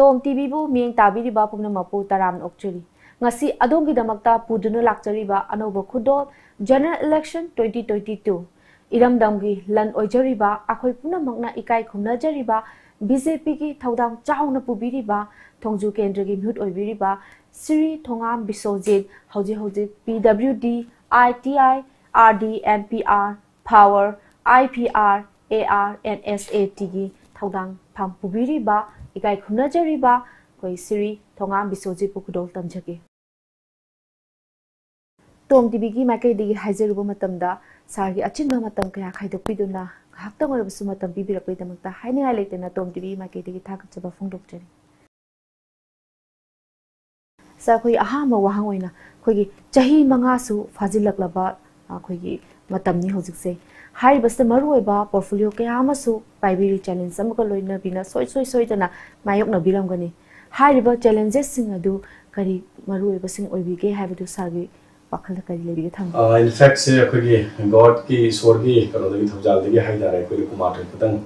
tom tv bu mieng ta bi ri ba pum na ma pu taram ok chuli ngasi adong gi damak ta pu dun lak chari ba ano bo khudo general election 2022 iram dam gi lan oi jari ba akhoi pu na mak na ikai khum na jari ba bjp gi thaudang chaung na pu bi ri ba thongju kendra gi mute oi bi ri ba sri thonga bisojit hauji hauji pwd iti rd mpr power ipr ar and sat gi thaudang pam pu bi ri ba इकाई खुनजरीबा कोई सिरी थोंगाम बिसोजी पुखुदोल तमजगे Tomé TV की मैकई हाइजरुब मतमदा सारगी अचिनबा मतम कया खाइदोक्पिदुना ꯉꯥꯏꯍꯥꯛꯇꯪ ꯑꯣꯏꯔꯕꯁꯨ ꯃꯇꯝ ꯄꯤꯕꯤꯔꯛꯄꯒꯤꯗꯃꯛꯇ ꯍꯥꯏꯅꯤꯡꯉꯥꯏ ꯂꯩꯇꯅ ꯇꯣꯝ ꯇꯤꯚꯤ ꯃꯥꯏꯀꯩꯗꯒꯤ ꯊꯥꯒꯠꯆꯕ ꯐꯣꯡꯗꯣꯛꯆꯔꯤ ꯁꯥꯔ ꯑꯩꯈꯣꯏ ꯑꯍꯥꯟꯕ ꯋꯥꯍꯪ ꯑꯣꯏꯅ ꯑꯩꯈꯣꯏꯒꯤ ꯆꯍꯤ ꯃꯉꯥꯁꯨ ꯐꯥꯖꯤꯜꯂꯛꯂꯕ ꯑꯩꯈꯣꯏꯒꯤ ꯃꯇꯝꯅꯤ ꯍꯧꯖꯤꯛꯁꯦ ꯍꯥꯏꯔꯤꯕꯁꯤꯗ ꯃꯔꯨꯑꯣꯏꯕ ꯄꯣꯔꯠꯐꯣꯂꯤꯌꯣ ꯀꯌꯥ ꯑꯃꯁꯨ ꯄ꯭ꯔꯥꯏꯕꯦꯔꯤ ꯆꯦꯂꯦꯟꯖ ꯑꯃꯒ ꯂꯣꯏꯅꯕꯤꯅ ꯁꯣꯏ ꯁꯣꯏ ꯁꯣꯏꯗꯅ ꯃꯥꯌꯣꯛꯅꯕꯤꯔꯝꯒꯅꯤ ꯍꯥꯏꯔꯤꯕ ꯆꯦꯂꯦꯟꯖꯦꯁꯁꯤꯡ ꯑꯗꯨ ꯀꯔꯤ ꯃꯔꯨꯑꯣꯏꯕꯁꯤꯡ ꯑꯣꯏꯕꯤꯒꯦ ꯍꯥꯏꯕꯗꯨ ꯁꯥꯔꯒꯤ ꯋꯥꯈꯜꯗ ꯀꯔꯤ ꯂꯩꯕꯤꯒꯦ ꯊꯝꯕ ꯏꯟꯐꯦꯛꯁꯦ ꯑꯩꯈꯣꯏꯒꯤ ꯒꯣꯗꯀꯤ ꯏꯁꯣꯔꯒꯤ ꯀꯩꯅꯣꯗꯒꯤ ꯊꯧꯖꯥꯜꯗꯒꯤ ꯍꯥꯏꯇꯥꯔꯦ ꯑꯩꯈꯣꯏꯒꯤ ꯀꯨꯃꯥꯔ ꯈꯤꯇꯪ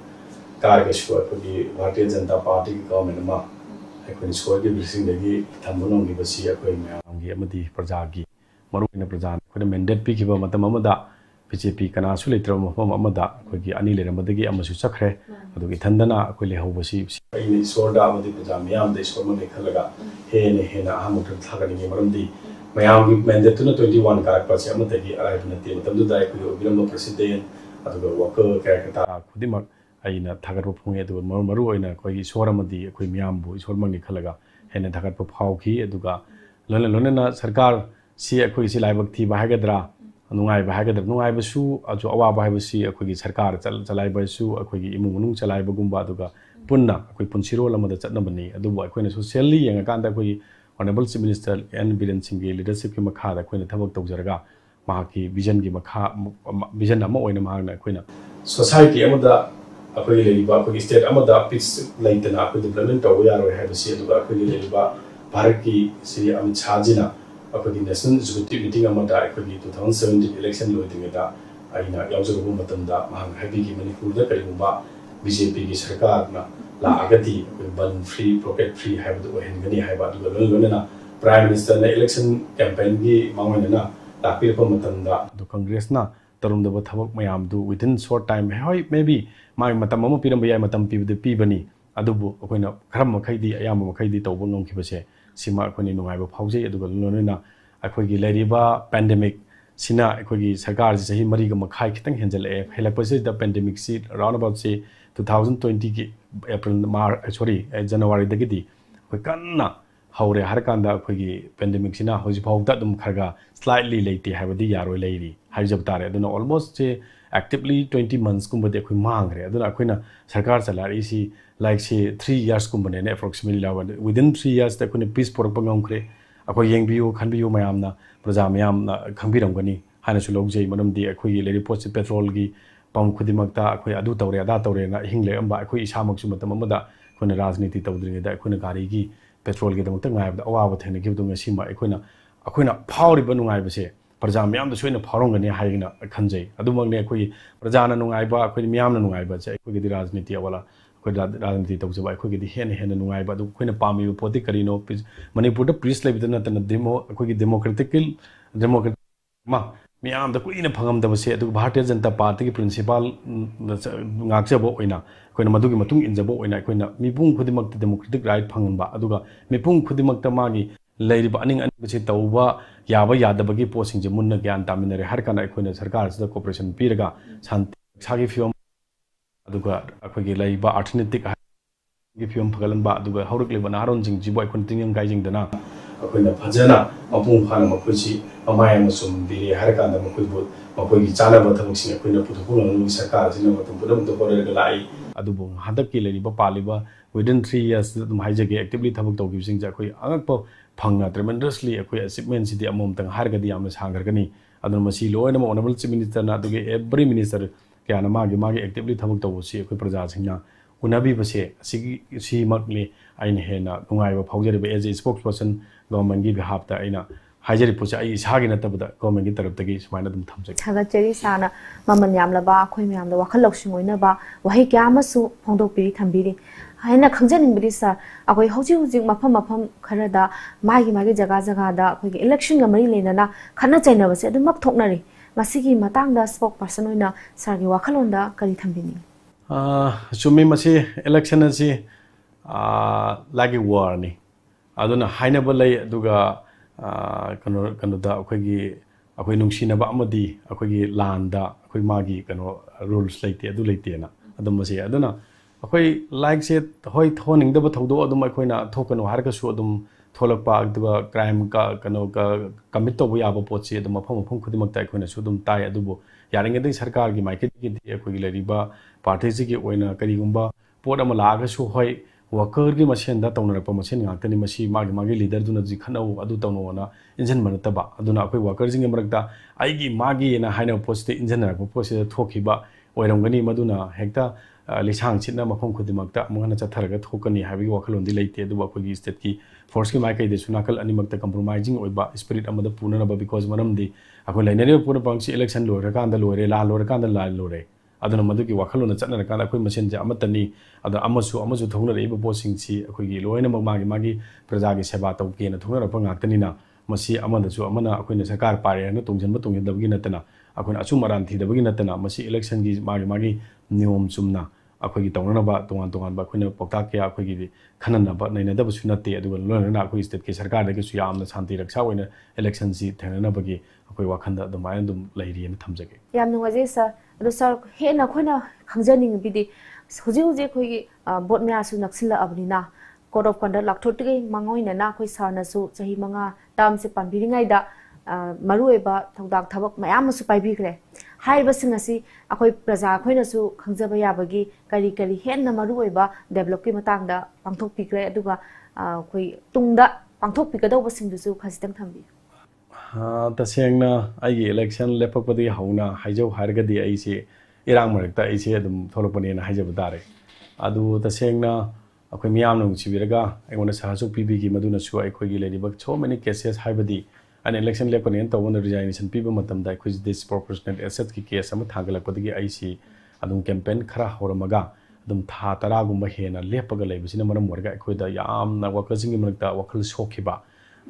ꯀꯥꯔꯒꯁꯨ ꯑꯩꯈꯣꯏꯒꯤ ꯚꯥꯔꯇꯤꯌꯥ ꯖꯅꯇꯥ ꯄꯥꯔꯇꯤꯒꯤ ꯒꯣꯔꯃꯦꯟ ꯑꯃ ꯑꯩꯈꯣꯏ ꯏꯁꯣꯔꯒꯤ ꯕ꯭ꯂꯦꯁꯤꯡꯗꯒꯤ ꯊꯝꯕ ꯉꯝꯈꯤꯕꯁꯤ ꯑꯩꯈꯣꯏ ꯃꯌꯥꯝꯒꯤ ꯑꯃꯗꯤ ꯄ꯭ꯔꯖꯥꯒꯤ ꯃꯔꯨꯑꯣꯏꯅ ꯄ꯭ꯔꯖꯥꯅ ꯑꯩꯈꯣꯏꯅ ꯃꯦꯟꯗꯦꯠ ꯄꯤꯈꯤꯕ ꯃꯇꯝ ꯑꯃꯗ बी जे पी कनासु लेटर मफम अखोगी अनी लेरमदगी अमसु चखरे अदु इथंदना अखोई लेहौबसी अइन ईश्वर दा अमदि प्रजा मियाम दे ईश्वर मने खलगा हेने हेना अहम उतर थागनि गे मरमदि मयाम गी मेंदेत न 21 कारक पसे अमदगी अराय नते मतमदु दाय को योगिरम प्रेसिडेंट अदु वक कैरेक्टर खुदिम अइन थागर पुंगे अदु मरु मरु अइन अखोई ईश्वर अमदि अखोई मियाम बु ईश्वर मंगि खलगा हेने थागर पु फाउखी अदुगा लोने सरकार सी अखोई ꯅꯨꯡꯉꯥꯏꯕ ꯍꯥꯏꯒꯗ꯭ꯔꯥ ꯅꯨꯡꯉꯥꯏꯕꯁꯨ ꯑꯗꯨ ꯑꯋꯥꯕ ꯍꯥꯏꯕꯁꯤ ꯑꯩꯈꯣꯏꯒꯤ ꯁꯔꯀꯥꯔ ꯆꯂꯥꯏꯕꯁꯨ ꯑꯩꯈꯣꯏꯒꯤ ꯏꯃꯨꯡ ꯃꯅꯨꯡ ꯆꯂꯥꯏꯕꯒꯨꯝꯕ ꯑꯗꯨꯒ ꯄꯨꯟꯅ ꯑꯩꯈꯣꯏ ꯄꯨꯟꯁꯤꯔꯣꯜ ꯑꯃꯗ ꯆꯠꯅꯕꯅꯤ ꯑꯗꯨꯕꯨ ꯑꯩꯈꯣꯏꯅ ꯁꯣꯁꯤꯌꯦꯜꯂꯤ ꯌꯦꯡꯉꯀꯥꯟꯗ ꯑꯩꯈꯣꯏꯒꯤ ꯑꯣꯅꯦꯕꯜ ꯆꯤꯞ ꯃꯤꯅꯤꯁꯇꯔ ꯑꯦꯟ ꯕꯤꯔꯦꯟ ꯁꯤꯡꯒꯤ ꯂꯤꯗꯔꯁꯤꯞꯀꯤ ꯃꯈꯥꯗ ꯑꯩꯈꯣꯏꯅ ꯊꯕꯛ ꯇꯧꯖꯔꯒ ꯃꯍꯥꯛꯀꯤ ꯚꯤꯖꯟꯒꯤ ꯃꯈꯥ ꯚꯤꯖꯟ ꯑꯃ ꯑꯣꯏꯅ ꯃꯍꯥꯛꯅ ꯑꯩꯈꯣꯏꯅ ꯁꯣꯁꯥꯏꯇꯤ ꯑꯃꯗ ꯑꯩꯈꯣꯏꯒꯤ ꯂꯩꯔꯤꯕ ꯑꯩꯈꯣꯏꯒꯤ ꯁ꯭ꯇꯦꯠ ꯑꯃꯗ ꯄꯤꯁ ꯂꯩꯇꯅ ꯑꯩꯈꯣꯏ ꯗꯤꯕꯂꯞꯃꯦꯟ ꯇꯧꯕ ꯌꯥꯔꯣꯏ ꯍꯥꯏꯕꯁꯤ ꯑꯗꯨꯒ ꯑꯩꯈꯣꯏꯒꯤ ꯂꯩꯔꯤꯕ ꯚꯥꯔꯠꯀꯤ ꯁ꯭ꯔꯤ ꯑꯃꯤꯠ ꯁꯥꯍꯖꯤꯅ ꯑꯩꯈꯣꯏꯒꯤ ꯅꯦꯁꯅꯦꯜ ꯑꯦꯛꯖꯤꯀ꯭ꯌꯨꯇꯤꯕ ꯃꯤꯇꯤꯡ ꯑꯃꯗ ꯑꯩꯈꯣꯏꯒꯤ ꯇꯨ ꯊꯥꯎꯖꯟ ꯁꯕꯦꯟꯇꯤꯟ ꯏꯂꯦꯛꯁꯟ ꯂꯣꯏꯗ꯭ꯔꯤꯉꯩꯗ ꯑꯩꯅ ꯌꯥꯎꯖꯔꯨꯕ ꯃꯇꯝꯗ ꯃꯍꯥꯛꯅ ꯍꯥꯏꯕꯤꯈꯤ ꯃꯅꯤꯄꯨꯔꯗ ꯀꯔꯤꯒꯨꯝꯕ ꯕꯤ ꯖꯦ ꯄꯤꯒꯤ ꯁꯔꯀꯥꯔꯅ ꯂꯥꯛꯑꯒꯗꯤ ꯑꯩꯈꯣꯏ ꯕꯟ ꯐ꯭ꯔꯤ ꯕ꯭ꯂꯣꯀꯦꯠ ꯐ꯭री ꯍꯥꯏꯕꯗꯨ ꯑꯣꯏꯍꯟꯒꯅꯤ ꯍꯥꯏꯕ ꯑꯗꯨꯒ ꯂꯣꯏꯅ ꯂꯣꯏꯅꯅ ꯄ꯭ꯔꯥꯏꯝ ꯃꯤꯅꯤꯁꯇꯔꯅ ꯏꯂꯦꯛꯁꯟ ꯀꯦꯝꯄꯦꯟꯒꯤ ꯃꯥꯡꯑꯣꯏꯅꯅ ꯂꯥꯛꯄꯤꯔꯛꯄ ꯃꯇꯝꯗ ꯑꯗꯨ ꯀꯪꯒ꯭ꯔꯦꯁꯅ ꯇꯧꯔꯝꯗꯕ ꯊꯕꯛ ꯃꯌꯥꯝꯗꯨ ꯋꯤꯗꯤꯟ ꯁꯣꯔꯠ ꯇꯥꯏꯝ ꯍꯣꯏ ꯃꯦꯕꯤ ꯃꯥꯒꯤ ꯃꯇꯝ ꯑꯃ ꯄꯤꯔꯝꯕ ꯌꯥꯏ ꯃꯇꯝ ꯄꯤꯕꯗꯨ ꯄꯤꯕꯅꯤ ꯑꯗꯨꯕꯨ ꯑꯩꯈꯣꯏꯅ ꯈꯔ ꯃꯈꯩꯗꯤ ꯑꯌꯥꯝꯕ ꯃꯈꯩꯗꯤ ꯇꯧꯕ ꯉꯝꯈꯤꯕꯁꯦ पेंडेमिक सिना अखोगी सरकार से ही मरी का मखाई कितने हेंजल है हेल्प वैसे इधर पेंडेमिक सी राउंड अबाउट से 2020 की अप्रैल मार सॉरी जनवरी दक्की दी कोई कन्ना हो रहे हर कांडा अखोगी पेंडेमिक सिना हो जी भावता तुम खर का स्लाइडली लेती है वो लेरी हर जब तारे दोनों ऑलमोस्ट से एक्टिवली 20 मंथ्स कुंभ देखो मांग रहे दोनों अखोई ना सरकार चला रही सी like si three years ko mane ne approximately la within three years ta kone peace porok pangam kre akho yeng biu khan biu mayam na praja mayam na khang bi ram gani hana chu log jei manam di akho yi le report se petrol gi pam khudimak ta akho adu tawre ada tawre na hing le amba akho isa mak chu matam amma da khone rajniti tawdri da akho na gari gi petrol gi dam ta ngai da awa ba thene gi dum si ma akho na akho na phawri ba nungai ba se praja mayam da shoina phawrong gani haigna khanjei adu mak ne akho yi praja na nungai ba akho ni mayam na nungai ba se akho gi rajniti awala ꯑꯩꯈꯣꯏ ꯔꯥꯖꯅꯤꯇꯤ ꯇꯧꯖꯕ ꯑꯩꯈꯣꯏꯒꯤꯗꯤ ꯍꯦꯟꯅ ꯍꯦꯟꯅ ꯅꯨꯡꯉꯥꯏꯕ ꯑꯗꯨ ꯑꯩꯈꯣꯏꯅ ꯄꯥꯝꯃꯤꯕ ꯄꯣꯠꯇꯤ ꯀꯔꯤꯅꯣ ꯃꯅꯤꯄꯨꯔꯗ ꯄ꯭ꯔꯤꯁ ꯂꯩꯕꯗ ꯅꯠꯇꯅ ꯗꯦꯃꯣ ꯑꯩꯈꯣꯏꯒꯤ ꯗꯦꯃꯣꯀ꯭ꯔꯦꯇꯤꯀꯦꯜ ꯗꯦꯃꯣꯀ꯭ꯔꯦꯇꯤꯛ ꯑꯃ ꯃꯌꯥꯝꯗ ꯀꯨꯏꯅ ꯐꯪꯉꯝꯗꯕꯁꯦ ꯑꯗꯨꯒ ꯚꯥꯔꯇꯤꯌꯥ ꯖꯅꯇꯥ ꯄꯥꯔꯇꯤꯒꯤ ꯄ꯭ꯔꯤꯟꯁꯤꯄꯥꯜ ꯉꯥꯛꯆꯕ ꯑꯣꯏꯅ ꯑꯩꯈꯣꯏꯅ ꯃꯗꯨꯒꯤ ꯃꯇꯨꯡ ꯏꯟꯖꯕ ꯑꯣꯏꯅ ꯑꯩꯈꯣꯏꯅ ꯃꯤꯄꯨꯝ ꯈꯨꯗꯤꯡꯃꯛꯇ ꯗꯦꯃꯣꯀ꯭ꯔꯦꯇꯤꯛ ꯔꯥꯏꯠ ꯐꯪꯍꯟꯕ ꯑꯗꯨꯒ ꯃꯤꯄꯨꯝ ꯈꯨꯗꯤꯡꯃꯛꯇ ꯃꯥꯒꯤ ꯂꯩꯔꯤꯕ ꯑꯅꯤꯡ ꯑꯅꯤꯡꯕꯁꯤ ꯇꯧꯕ ꯌꯥꯕ ꯌꯥꯗꯕꯒꯤ ꯄꯣꯠꯁꯤꯡꯁꯦ ꯃꯨꯟꯅ ꯒ꯭ꯌꯥꯟ ꯇꯥꯃꯤꯟꯅꯔꯦ ꯍꯥꯏꯔ ꯀꯥꯟꯗ ꯑꯩꯈꯣꯏꯅ ꯁꯔꯀꯥꯔꯁꯤꯗ ꯀꯣꯄꯔꯦꯁꯟ ꯄꯤꯔꯒ ꯁꯥꯟꯇꯤ ꯏꯁꯥꯒꯤ ꯐꯤꯕꯝ ꯑꯗꯨꯒ ꯑꯩꯈꯣꯏꯒꯤ ꯂꯩꯔꯤꯕ ꯑꯥꯔꯊꯅꯤꯇꯤꯛ ꯍꯥꯏꯕꯒꯤ ꯐꯤꯕꯝ ꯐꯒꯠꯍꯟꯕ ꯑꯗꯨꯒ ꯍꯧꯔꯛꯂꯤꯕ ꯅꯍꯥꯔꯣꯟꯁꯤꯡꯁꯤꯕꯨ ꯑꯩꯈꯣꯏꯅ ꯇꯤꯡꯖꯪ ꯀꯥꯏꯖꯪꯗꯅ ꯑꯩꯈꯣꯏꯅ ꯐꯖꯅ ꯃꯄꯨꯡ ꯐꯥꯅ ꯃꯈꯣꯏꯁꯤ ꯃꯃꯥꯏ ꯑꯃ ꯆꯨꯝꯕꯤꯔꯦ ꯍꯥꯏꯔꯀꯥꯟꯗ ꯃꯈꯣꯏꯕꯨ ꯃꯈꯣꯏꯒꯤ ꯆꯥꯅꯕ ꯊꯕꯛꯁꯤꯡ ꯑꯩꯈꯣꯏꯅ ꯄꯨꯊꯣꯛꯄ ꯉꯝꯅꯕꯒꯤ ꯁꯔꯀꯥꯔꯁꯤꯅ ꯃꯇꯝ ꯄꯨꯝꯅꯃꯛꯇ ꯍꯣꯠꯅꯔꯒ ꯂꯥꯛꯏ ꯑꯗꯨꯕꯨ ꯍꯟꯗꯛꯀꯤ ꯂꯩꯔꯤꯕ ꯄꯥꯜꯂꯤꯕ ꯋꯤꯗꯤꯟ ꯊ꯭री ꯌꯔꯁꯇ ꯑꯗꯨꯝ ꯍꯥꯏꯖꯒꯦ ꯑꯦꯛꯇꯤꯚꯂꯤ ꯊꯕꯛ ꯇꯧꯈꯤꯕꯁꯤꯡꯁꯦ ꯑꯩꯈꯣꯏ ꯑꯉꯛꯄ ꯐꯪꯅ ꯇ꯭ꯔꯤꯃꯦꯟꯗꯁꯂꯤ ꯑꯩꯈꯣꯏ ꯑꯦꯆꯤꯞꯃꯦꯟꯁꯤꯗꯤ ꯑꯃꯃꯝꯇꯪ ꯍꯥꯏꯔꯒꯗꯤ ꯌꯥꯝꯅ ꯁꯥꯡꯈ꯭ꯔꯒꯅꯤ ꯑꯗꯨꯅ ꯃꯁꯤ ꯂꯣꯏꯅꯃꯛ ꯑꯣꯅꯔꯕꯜ ꯆꯤꯞ ꯃꯤꯅꯤꯁꯇꯔꯅ ꯑꯗꯨꯒ ꯑꯦꯕ꯭ꯔꯤ ꯃꯤꯅꯤꯁꯇꯔ ꯀꯌꯥꯅ ꯃꯥꯒꯤ ꯃꯥꯒꯤ ꯑꯦꯛꯇꯤꯞꯂꯤ ꯊꯕꯛ ꯇꯧꯕꯁꯤ ꯑꯩꯈꯣꯏ ꯄ꯭ꯔꯖꯥꯁꯤꯡꯅ ꯎꯅꯕꯤꯕꯁꯦ ꯑꯁꯤꯒꯤ ꯁꯤꯃꯛꯅꯤ ꯑꯩꯅ ꯍꯦꯟꯅ ꯅꯨꯡꯉꯥꯏꯕ ꯐꯥꯎꯖꯔꯤꯕ ꯑꯦꯖ ꯑꯦ ꯁ꯭ꯄꯣꯛꯁ ꯄꯔꯁꯟ ꯒꯣꯔꯃꯦꯟꯒꯤ ꯕꯤꯍꯥꯞꯇ ꯑꯩꯅ ꯍꯥꯏꯖꯔꯤ ꯄꯣꯠꯁꯦ ꯑꯩ ꯏꯁꯥꯒꯤ ꯅꯠꯇꯕꯗ ꯒꯣꯔꯃꯦꯟꯒꯤ ꯇꯔꯞꯇꯒꯤ ꯁꯨꯃꯥꯏꯅ ꯑꯗꯨꯝ ꯊꯝꯖꯒꯦ ꯊꯥꯒꯠꯆꯔꯤ ꯁꯥꯅ ꯃꯃꯜ ꯌꯥꯝꯂꯕ ꯑꯩꯈꯣꯏ ꯃꯌꯥꯝꯗ ꯋꯥꯈꯜ ꯂꯧꯁꯤꯡ ꯑꯣꯏꯅꯕ ꯋꯥꯍꯩ ꯀꯌꯥ ꯑꯃꯁꯨ ꯐꯣꯡꯗꯣꯛꯄꯤꯔꯤ ꯊꯝꯕꯤꯔꯤ ꯍꯥꯏꯅ ꯈꯪꯖꯅꯤꯡꯕꯗꯤ ꯁꯥꯔ ꯑꯩꯈꯣꯏ ꯍꯧꯖꯤꯛ ꯍꯧꯖꯤꯛ ꯃꯐꯝ ꯃꯐꯝ ꯈꯔꯗ ꯃꯥꯒꯤ ꯃꯥꯒꯤ ꯖꯒꯥ ꯖꯒꯥꯗ ꯑꯩꯈꯣꯏꯒꯤ ꯏꯂꯦꯛꯁꯟꯒ ꯃꯔꯤ ꯂꯩꯅꯅ ꯈꯠꯅ ꯆꯩꯅꯕꯁꯦ ꯑꯗꯨꯃꯛ ꯊꯣꯛꯅꯔꯤ ꯃꯁꯤꯒꯤ ꯃꯇꯥꯡꯗ ꯁ꯭ꯄꯣꯛ ꯄꯔꯁꯟ ꯑꯣꯏꯅ ꯁꯥꯔꯒꯤ ꯋꯥꯈꯜꯂꯣꯟꯗ ꯀꯔꯤ ꯊꯝꯕꯤꯅꯤꯡꯉꯤ ꯆꯨꯝꯃꯤ ꯃꯁꯤ ꯏꯂꯦꯛꯁꯟ ꯑꯁꯤ ꯂꯥꯏꯛ ꯋꯥꯔꯅꯤ ꯑꯗꯨꯅ ꯍꯥꯏꯅꯕ ꯂꯩ ꯑꯗꯨꯒ ꯀꯩꯅꯣ ꯀꯩꯅꯣꯗ ꯑꯩꯈꯣꯏꯒꯤ ꯑꯩꯈꯣꯏ ꯅꯨꯡꯁꯤꯅꯕ ꯑꯃꯗꯤ ꯑꯩꯈꯣꯏꯒꯤ ꯂꯥꯟꯗ ꯑꯩꯈꯣꯏ ꯃꯥꯒꯤ ꯀꯩꯅꯣ ꯔꯨꯜꯁ ꯂꯩꯇꯦ ꯑꯗꯨ ꯂꯩꯇꯦꯅ ꯑꯗꯨꯝꯕꯁꯦ ꯑꯗꯨꯅ ꯑꯩꯈꯣꯏ ꯂꯥꯏꯛꯁꯦ ꯍꯣꯏ ꯊꯣꯛꯍꯟꯅꯤꯡꯗꯕ ꯊꯧꯗꯣꯛ ꯑꯗꯨꯝ ꯑꯩꯈꯣꯏꯅ ꯊꯣꯛꯀꯅꯨ ꯍꯥꯏꯔꯒꯁꯨ ꯑꯗꯨꯝ ꯊꯣꯛꯂꯛꯄ ꯑꯗꯨꯒ ꯀ꯭ꯔꯥꯏꯝ ꯀꯩꯅꯣ ꯀꯃꯤꯠ ꯇꯧꯕ ꯌꯥꯕ ꯄꯣꯠꯁꯤ ꯑꯗꯨꯝ ꯃꯐꯝ ꯃꯐꯝ ꯈꯨꯗꯤꯡꯃꯛꯇ ꯑꯩꯈꯣꯏꯅꯁꯨ ꯑꯗꯨꯝ ꯇꯥꯏ ꯑꯗꯨꯕꯨ ꯌꯥꯔꯤꯉꯩꯗꯒꯤ ꯁꯔꯀꯥꯔꯒꯤ ꯃꯥꯏꯀꯩꯗꯒꯤꯗꯤ ꯑꯩꯈꯣꯏꯒꯤ ꯂꯩꯔꯤꯕ ꯄꯥꯔꯇꯤꯁꯤꯒꯤ ꯑꯣꯏꯅ ꯀꯔꯤꯒꯨꯝꯕ ꯄꯣꯠ ꯑꯃ ꯂꯥꯛꯑꯒꯁꯨ ꯍꯣꯏ ꯋꯥꯀꯔꯒꯤ ꯃꯁꯦꯟꯗ ꯇꯧꯅꯔꯛꯄ ꯃꯁꯦꯟ ꯉꯥꯛꯇꯅꯤ ꯃꯁꯤ ꯃꯥꯒꯤ ꯃꯥꯒꯤ ꯂꯤꯗꯔꯗꯨꯅꯗꯤ ꯈꯠꯅꯧ ꯑꯗꯨ ꯇꯧꯅꯧꯅ ꯏꯟꯁꯤꯟꯕ ꯅꯠꯇꯕ ꯑꯗꯨꯅ ꯑꯩꯈꯣꯏ ꯋꯥꯀꯔꯁꯤꯡꯒꯤ ꯃꯔꯛꯇ ꯑꯩꯒꯤ ꯃꯥꯒꯤꯅ ꯍꯥꯏꯅꯕ ꯄꯣꯠꯁꯤꯗ ꯏꯟꯁꯤꯟꯅꯔꯛꯄ ꯄꯣꯠꯁꯤꯗ ꯊꯣꯛꯈꯤꯕ ꯑꯣꯏꯔꯝꯒꯅꯤ ꯃꯗꯨꯅ ꯍꯦꯛꯇ ꯂꯩꯁꯥꯡ ꯁꯤꯠꯅ ꯃꯐꯝ ꯈꯨꯗꯤꯡꯃꯛꯇ ꯑꯃꯨꯛ ꯍꯟꯅ ꯆꯠꯊꯔꯒ ꯊꯣꯛꯀꯅꯤ ꯍꯥꯏꯕꯒꯤ ꯋꯥꯈꯜꯂꯣꯟꯗꯤ ꯂꯩꯇꯦ ꯑꯗꯨꯕꯨ ꯑꯩꯈꯣꯏꯒꯤ ꯏꯁꯇꯦꯠꯀꯤ ꯐꯣꯔꯁꯀꯤ ꯃꯥꯏꯀꯩꯗꯁꯨ ꯅꯥꯀꯜ ꯑꯅꯤꯃꯛꯇ ꯀꯝꯄ꯭ꯔꯣꯃꯥꯏꯖꯤꯡ ꯑꯣꯏꯕ ꯏꯁꯄꯤꯔꯤꯠ ꯑꯃꯗ ꯄꯨꯅꯅꯕ ꯕꯤꯀꯣꯖ ꯃꯔꯝꯗꯤ ꯑꯩꯈꯣꯏ ꯂꯩꯅꯔꯤꯕ ꯄꯨꯝꯅꯃꯛꯁꯤ ꯏꯂꯦꯛꯁꯟ ꯂꯣꯏꯔꯀꯥꯟꯗ ꯂꯣꯏꯔꯦ ꯂꯥꯟ ꯂꯣꯏꯔꯀꯥꯟꯗ ꯂꯥꯟ ꯂꯣꯏꯔꯦ ꯑꯗꯨꯅ ꯃꯗꯨꯒꯤ ꯋꯥꯈꯜꯂꯣꯟꯗ ꯆꯠꯅꯔꯀꯥꯟꯗ ꯑꯩꯈꯣꯏ ꯃꯁꯦꯟꯁꯦ ꯑꯃꯠꯇꯅꯤ ꯑꯗ ꯑꯃꯁꯨ ꯑꯃꯁꯨ ꯊꯣꯛꯅꯔꯛꯏꯕ ꯄꯣꯠꯁꯤꯡꯁꯤ ꯑꯩꯈꯣꯏꯒꯤ ꯂꯣꯏꯅꯃꯛ ꯃꯥꯒꯤ ꯃꯥꯒꯤ ꯄ꯭ꯔꯖꯥꯒꯤ ꯁꯦꯕꯥ ꯇꯧꯒꯦꯅ ꯊꯣꯛꯅꯔꯛꯄ ꯉꯥꯛꯇꯅꯤꯅ ꯃꯁꯤ ꯑꯃꯗꯁꯨ ꯑꯃꯅ ꯑꯩꯈꯣꯏꯅ ꯁꯔꯀꯥꯔ ꯄꯥꯏꯔꯦ ꯍꯥꯏꯅ ꯇꯣꯡꯁꯤꯟꯕ ꯇꯣꯡꯁꯤꯟꯗꯕꯒꯤ ꯅꯠꯇꯅ ꯑꯩꯈꯣꯏꯅ ꯑꯆꯨꯝ ꯑꯔꯥꯟ ꯊꯤꯗꯕꯒꯤ ꯅꯠꯇꯅ ꯃꯁꯤ ꯏꯂꯦꯛꯁꯟꯒꯤ ꯃꯥꯒꯤ ꯃꯥꯒꯤ ꯅꯤꯌꯣꯝ ꯆꯨꯝꯅ ꯑꯩꯈꯣꯏꯒꯤ ꯇꯧꯅꯅꯕ ꯇꯣꯉꯥꯟ ꯇꯣꯉꯥꯟꯕ ꯑꯩꯈꯣꯏꯅ ꯄꯥꯎꯇꯥꯛ ꯀꯌꯥ ꯑꯩꯈꯣꯏꯒꯤꯗꯤ ꯈꯟꯅꯅꯕ ꯅꯩꯅꯗꯕꯁꯨ ꯅꯠꯇꯦ ꯑꯗꯨꯒ ꯂꯣꯏꯅꯅ ꯑꯩꯈꯣꯏ ꯏꯁꯇꯦꯠꯀꯤ ꯁꯔꯀꯥꯔꯗꯒꯤꯁꯨ ꯌꯥꯝꯅ ꯁꯥꯟꯇꯤ ꯔꯛꯁꯥ ꯑꯣꯏꯅ ꯏꯂꯦꯛꯁꯟꯁꯤ ꯊꯦꯡꯅꯅꯕꯒꯤ ꯑꯩꯈꯣꯏ ꯋꯥꯈꯟꯗ ꯑꯗꯨꯃꯥꯏꯅ ꯑꯗꯨꯝ ꯂꯩꯔꯤꯑꯅ ꯊꯝꯖꯒꯦ ꯌꯥꯝ ꯅꯨꯡꯉꯥꯏꯖꯩ ꯁꯔ ꯑꯗꯣ ꯁꯔ ꯍꯦꯟꯅ ꯑꯩꯈꯣꯏꯅ ꯈꯪꯖꯅꯤꯡꯕꯤꯗꯤ ꯍꯧꯖꯤꯛ ꯍꯧꯖꯤꯛ ꯑꯩꯈꯣꯏꯒꯤ ꯕꯣꯠ ꯃꯌꯥꯁꯨ ꯅꯛꯁꯤꯜꯂꯛꯑꯕꯅꯤꯅ ꯀꯣꯗ ꯑꯣꯐ ꯀꯟꯗꯛ ꯂꯥꯛꯊꯣꯛꯇ꯭ꯔꯤꯉꯩ ꯃꯥꯡꯑꯣꯏꯅꯅ ꯑꯩꯈꯣই ꯁꯔꯅꯁꯨ ꯆꯍꯤ ꯃꯉꯥ ꯇꯥꯝꯁꯦ ꯄꯥꯟꯕꯤꯔꯤꯉꯩꯗ ꯃꯔꯨꯑꯣꯏꯕ ꯊꯧꯗꯥꯡ ꯊꯕꯛ ꯃꯌꯥꯝ ꯑꯃꯁꯨ ꯄꯥꯏꯕꯤꯈ꯭ꯔꯦ अखो प्रजा अखोनसु खब यागी करी करी हेन मूब डेवलप की मांग पाथोपीग्रे तुद पाथोपीगदू खत थम तसेना इलेक्शन लेपकपद हूँ हाईजी इरा मरक्से थोलपने हाजबारे अब तसेना अखोई मियाम चीबीर एगोना सहजोग पीबीगी मधुनसु सो मेनी केसेस है ꯑꯩꯅ ꯏꯂꯦꯛꯁꯟ ꯂꯦꯞꯀꯅꯦꯅ ꯇꯧꯕꯅ ꯔꯤꯖꯥꯏꯅꯦꯁꯟ ꯄꯤꯕ ꯃꯇꯝꯗ ꯑꯩꯈꯣꯏ ꯗꯤꯁꯄ꯭ꯔꯣꯄꯣꯔꯁꯅꯦꯠ ꯑꯦꯁꯦꯠꯀꯤ ꯀꯦꯁ ꯑꯃ ꯊꯥꯡꯒꯠꯂꯛꯄꯗꯒꯤ ꯑꯩꯁꯤ ꯑꯗꯨꯝ ꯀꯦꯝꯄꯦꯟ ꯈꯔ ꯍꯧꯔꯝꯃꯒ ꯑꯗꯨꯝ ꯊꯥ ꯇꯔꯥꯒꯨꯝꯕ ꯍꯦꯟꯅ ꯂꯦꯞꯄꯒ ꯂꯩꯕꯁꯤꯅ ꯃꯔꯝ ꯑꯣꯏꯔꯒ ꯑꯩꯈꯣꯏꯗ ꯌꯥꯝꯅ ꯋꯥꯀꯔꯁꯤꯡꯒꯤ ꯃꯔꯛꯇ ꯋꯥꯈꯜ ꯁꯣꯛꯈꯤꯕ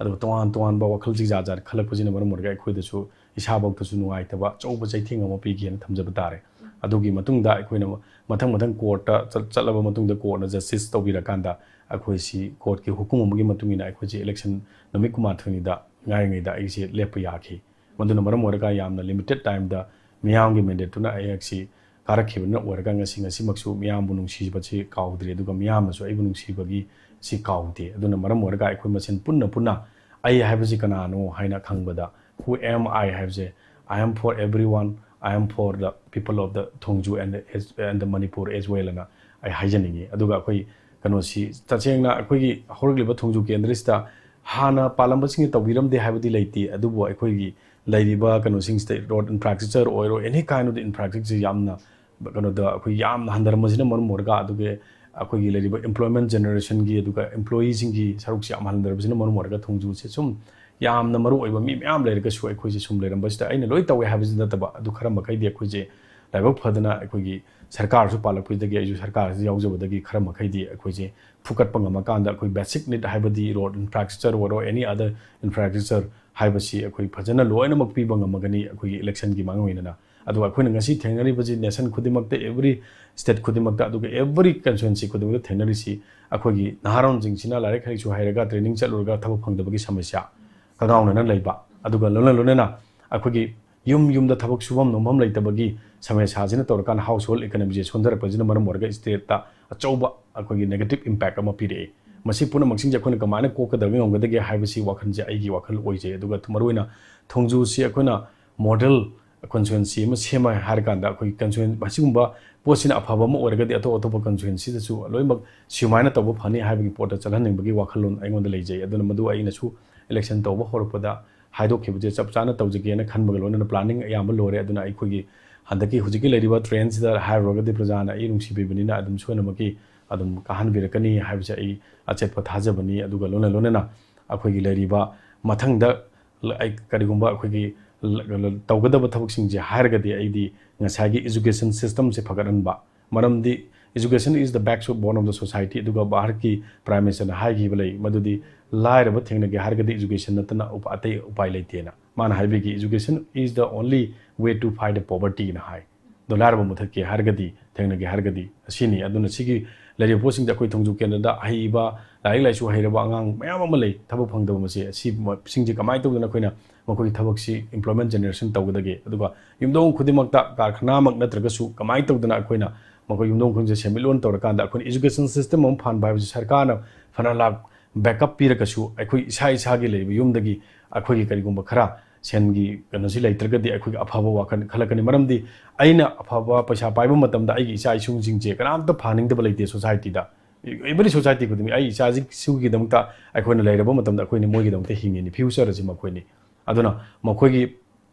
ꯑꯗꯨꯒ ꯇꯣꯉꯥꯟ ꯇꯣꯉꯥꯟꯕ ꯋꯥꯈꯜꯁꯤ ꯖꯥꯠ ꯖꯥꯠ ꯈꯜꯂꯛꯄꯁꯤꯅ ꯃꯔꯝ ꯑꯣꯏꯔꯒ ꯑꯩꯈꯣꯏꯗꯁꯨ ꯏꯁꯥꯐꯧꯗꯁꯨ ꯅꯨꯡꯉꯥꯏꯇꯕ ꯑꯆꯧꯕ ꯆꯩꯊꯦꯡ ꯑꯃ ꯄꯤꯒꯦꯅ ꯊꯝꯖꯕ ꯇꯥꯔꯦ ꯑꯗꯨꯒꯤ ꯃꯇꯨꯡꯗ ꯑꯩꯈꯣꯏꯅ ꯃꯊꯪ ꯃꯊꯪ ꯀꯣꯔꯠꯇ ꯆꯠꯂꯕ ꯃꯇꯨꯡꯗ ꯀꯣꯔꯠꯅ ꯖꯁꯇꯤꯁ ꯇꯧꯕꯤꯔꯀꯥꯟꯗ ꯑꯩꯈꯣꯏꯁꯤ ꯀꯣꯔꯠꯀꯤ ꯍꯨꯀꯨꯝ ꯑꯃꯒꯤ ꯃꯇꯨꯡ ꯏꯟꯅ ꯑꯩꯈꯣꯏꯁꯤ ꯏꯂꯦꯛꯁꯟ ꯅꯨꯃꯤꯠ ꯀꯨꯟꯃꯥꯊꯣꯏꯅꯤꯗ ꯉꯥꯏꯔꯤꯉꯩꯗ ꯑꯩꯁꯤ ꯂꯦꯞꯄ ꯌꯥꯈꯤ ꯃꯗꯨꯅ ꯃꯔꯝ ꯑꯣꯏꯔꯒ ꯌꯥꯝꯅ ꯂꯤꯃꯤꯇꯦꯠ ꯇꯥꯏꯝꯗ ꯃꯤꯌꯥꯝꯒꯤ ꯃꯦꯟꯗꯦꯠꯇꯨꯅ ꯑꯩꯍꯥꯛꯁꯤ ꯀꯥꯔꯛꯈꯤꯕꯅ ꯑꯣꯏꯔꯒ ꯉꯁꯤ ꯉꯁꯤꯃꯛꯁꯨ ꯃꯤꯌꯥꯝꯕꯨ ꯅꯨꯡꯁꯤꯕꯁꯤ ꯀꯥꯎꯗ꯭ꯔꯤ ꯑꯗꯨꯒ ꯃꯤꯌꯥꯝꯅꯁꯨ ꯑꯩꯕꯨ ꯅꯨꯡꯁꯤꯕꯒꯤ ꯁꯤ ꯀꯥꯎꯗꯦ ꯑꯗꯨꯅ ꯃꯔꯝ ꯑꯣꯏꯔꯒ ꯑꯩꯈꯣꯏ ꯃꯁꯦꯟ ꯄꯨꯟꯅ ꯄꯨꯟꯅ ꯑꯩ ꯍꯥꯏꯕꯁꯤ ꯀꯅꯥꯅꯣ ꯍꯥꯏꯅ ꯈꯪꯕꯗ ꯍꯨ ꯑꯦꯝ ꯑꯥꯏ ꯍꯥꯏꯕꯁꯦ I am for every one I am for the people of the ꯊꯣꯡꯖꯨ N and the Manipur age well ꯑꯅ ꯑꯩ ꯍꯥꯏꯖꯅꯤꯡꯉꯤ ꯑꯗꯨꯒ ꯑꯩꯈꯣꯏ ꯀꯩꯅꯣꯁꯤ ꯇꯁꯦꯡꯅ ꯑꯩꯈꯣꯏꯒꯤ ꯍꯧꯔꯛꯂꯤꯕ ꯊꯣꯡꯖꯨ ꯀꯦꯟꯗ꯭ꯔꯁꯤꯗ हाना पाल्मे ते अब किनो रोड इन्फ्रास्ट्रक्चर उर ए कइन अफ दास्ट्रक्चर यहाँ किन हन्थर्मजन अब एमप्लोमेन्ट जेनेरेसन अम्प्लोक्स हन्थुसेसम्म यहाँ मुभलेर अखोजेसम्न लै तौसै अखैजे लबो सरकारसु पालक्पदगी अजु सरकारसु याउजबदगी खर मखैदि अखोइजे फुकटप गमकांद अखोइ बेसिक नीड हाइबदि रोड इंफ्रास्ट्रक्चर वरो एनी अदर इंफ्रास्ट्रक्चर हाइबसि अखोइ फजन लोयन मकपि बंगमगनी अखोइ इलेक्शन की मांगोइनना अदु अखोइन गसी थेंगरी बजि नेशन खुदिमक्त एवरी स्टेट खुदिमक्त अदु एवरी कंसुएंसी खुदिमक्त थेंगरी सि अखोइगी नहारोन जिंसिना लारे खरिसु हाइरगा ट्रेनिंग चलुरगा थब फंगदबगी समस्या कगाउनना लैबा अदुगा लोन लोनना अखोइगी युम युमदा थबक सुबम नोमम समस्यासीन तौरकान हाउस होल्ड इकोनॉमीजे सोंधरपसीन मरम होगा स्टेट अचौब अखोगी नेगेटिव इंपैक्ट अमा पिरे मसी पुनः मसिंग अखोन कमाने कोकदबी होंगदगे हाइबसी वखनजे अगी वखल ओइजे दुगा थमरुइना थोंजु सि अखोना मॉडल ꯀꯟꯁꯨꯋꯦꯟꯁꯤ ꯑꯃ ꯁꯦꯝꯃ ꯍꯥꯏꯔꯀꯥꯟꯗ ꯑꯩꯈꯣꯏꯒꯤ ꯀꯟꯁꯨꯋꯦꯟ ꯑꯁꯤꯒꯨꯝꯕ ꯄꯣꯠꯁꯤꯅ ꯑꯐꯕ ꯑꯃ ꯑꯣꯏꯔꯒꯗꯤ ꯑꯇꯣꯞ ꯑꯇꯣꯞꯄ ꯀꯟꯁꯨꯋꯦꯟꯁꯤꯗꯁꯨ ꯂꯣꯏꯅꯃꯛ ꯁꯨꯃꯥꯏꯅ ꯇꯧꯕ ꯐꯅꯤ ꯍꯥꯏꯕꯒꯤ ꯄꯣꯠꯇ ꯆꯠꯍꯟꯅꯤꯡꯕꯒꯤ ꯋꯥꯈꯜꯂꯣꯟ ꯑꯩꯉꯣꯟꯗ ꯂꯩꯖꯩ ꯑꯗꯨꯅ ꯃꯗꯨ ꯑꯩꯅꯁꯨ ꯏꯂꯦꯛꯁꯟ ꯇꯧꯕ ꯍꯧꯔꯛꯄꯗ ꯍꯥꯏꯗꯣꯛꯈꯤꯕꯁꯦ ꯆꯞ ꯆꯥꯅ ꯇꯧꯖꯒꯦꯅ ꯈꯟꯕꯒ ꯂꯣꯏꯅꯅ ꯄ꯭ꯂꯥꯅꯤꯡ ꯑꯌꯥꯝꯕ ꯂꯣꯏꯔꯦ ꯑꯗꯨꯅ ꯑꯩꯈꯣꯏꯒꯤ ꯍꯟꯗꯛꯀꯤ ꯍꯧꯖꯤꯛꯀꯤ ꯂꯩꯔꯤꯕ ꯇ꯭ꯔꯦꯟꯁꯤꯗ ꯍꯥꯏꯔꯨꯔꯒꯗꯤ ꯄ꯭ꯔꯖꯥꯅ ꯑꯩ ꯅꯨꯡꯁꯤꯕꯤꯕꯅꯤꯅ ꯑꯗꯨꯝ ꯁꯣꯏꯅꯃꯛꯀꯤ ꯑꯗꯨꯝ ꯀꯥꯍꯟꯕꯤꯔꯛꯀꯅꯤ ꯍꯥꯏꯕꯁꯦ ꯑꯩ ꯑꯆꯦꯠꯄ ꯊꯥꯖꯕꯅꯤ ꯑꯗꯨꯒ ꯂꯣꯏꯅ ꯂꯣꯏꯅꯅ ꯑꯩꯈꯣꯏꯒꯤ ꯂꯩꯔꯤꯕ ꯃꯊꯪꯗ ꯀꯔꯤꯒꯨꯝꯕ ꯑꯩꯈꯣꯏꯒꯤ ꯇꯧꯒꯗꯕ ꯊꯕꯛꯁꯤꯡꯁꯦ ꯍꯥꯏꯔꯒꯗꯤ ꯑꯩꯗꯤ ꯉꯁꯥꯏꯒꯤ ꯏꯖꯨꯀꯦꯁꯟ ꯁꯤꯁꯇꯝꯁꯦ ꯐꯒꯠꯍꯟꯕ ꯃꯔꯝꯗꯤ education is the backs of born of the society ꯑꯗꯨꯒ ꯚꯥꯔꯠꯀꯤ ꯄ꯭ꯔꯥꯏꯝ ꯃꯤꯅꯤꯁꯇꯔꯅ ꯍꯥꯏꯈꯤꯕ ꯂꯩ ꯃꯗꯨꯗꯤ ꯂꯥꯏꯔꯕ ꯊꯦꯡꯅꯒꯦ ꯍꯥꯏꯔꯒꯗꯤ ꯏꯖꯨꯀꯦꯁꯟ ꯅꯠꯇꯅ ꯑꯇꯩ ꯎꯄꯥꯏ ꯂꯩꯇꯦꯅ मान है कि education is the only way to fight in है दो लाब मुथत के हरगदी थेंगने के हरगदी असिनी अदुन सिगी लेरि पोसिंग दखोय थोंजु केनदा आहिबा लाइक लाइसु हाइरबा आंगांग म्याम अम लै थबक फंगदब मसे असि सिंग जे कमाय तौदना खोयना मखोय थबक सि एम्प्लॉयमेंट जनरेशन तौगदगे अदुगा यमदों खुदिमक्ता कारखना मक नत्रगसु सेमिलोन अखोन एजुकेशन सिस्टम अम फान बाय सरकार न फना लाख बैकअप पीरकसु अखोय इसा इसा गे लेरि यमदगी करिगुम खरा ꯁꯦꯟꯒꯤ ꯀꯩꯅꯣꯁꯤ ꯂꯩꯇ꯭ꯔꯒꯗꯤ ꯑꯩꯈꯣꯏꯒꯤ ꯑꯐꯕ ꯋꯥꯈꯜ ꯈꯜꯂꯛꯀꯅꯤ ꯃꯔꯝꯗꯤ ꯑꯩꯅ ꯑꯐꯕ ꯄꯩꯁꯥ ꯄꯥꯏꯕ ꯃꯇꯝꯗ ꯑꯩꯒꯤ ꯏꯆꯥ ꯏꯁꯨꯁꯤꯡꯁꯦ ꯀꯅꯥꯝꯇ ꯐꯍꯟꯅꯤꯡꯗꯕ ꯂꯩꯇꯦ ꯁꯣꯁꯥꯏꯇꯤꯗ ꯑꯦꯕ꯭ꯔꯤ ꯁꯣꯁꯥꯏꯇꯤ ꯈꯨꯗꯤꯡꯒꯤ ꯑꯩ ꯏꯆꯥꯁꯤꯡꯁꯤꯒꯤꯗꯃꯛꯇ ꯑꯩꯈꯣꯏꯅ ꯂꯩꯔꯕ ꯃꯇꯝꯗ ꯑꯩꯈꯣꯏꯅ ꯃꯣꯏꯒꯤꯗꯃꯛꯇ ꯍꯤꯡꯉꯤꯅꯤ ꯐ꯭ꯌꯨꯆꯔ ꯑꯁꯤ ꯃꯈꯣꯏꯅꯤ ꯑꯗꯨꯅ ꯃꯈꯣꯏꯒꯤ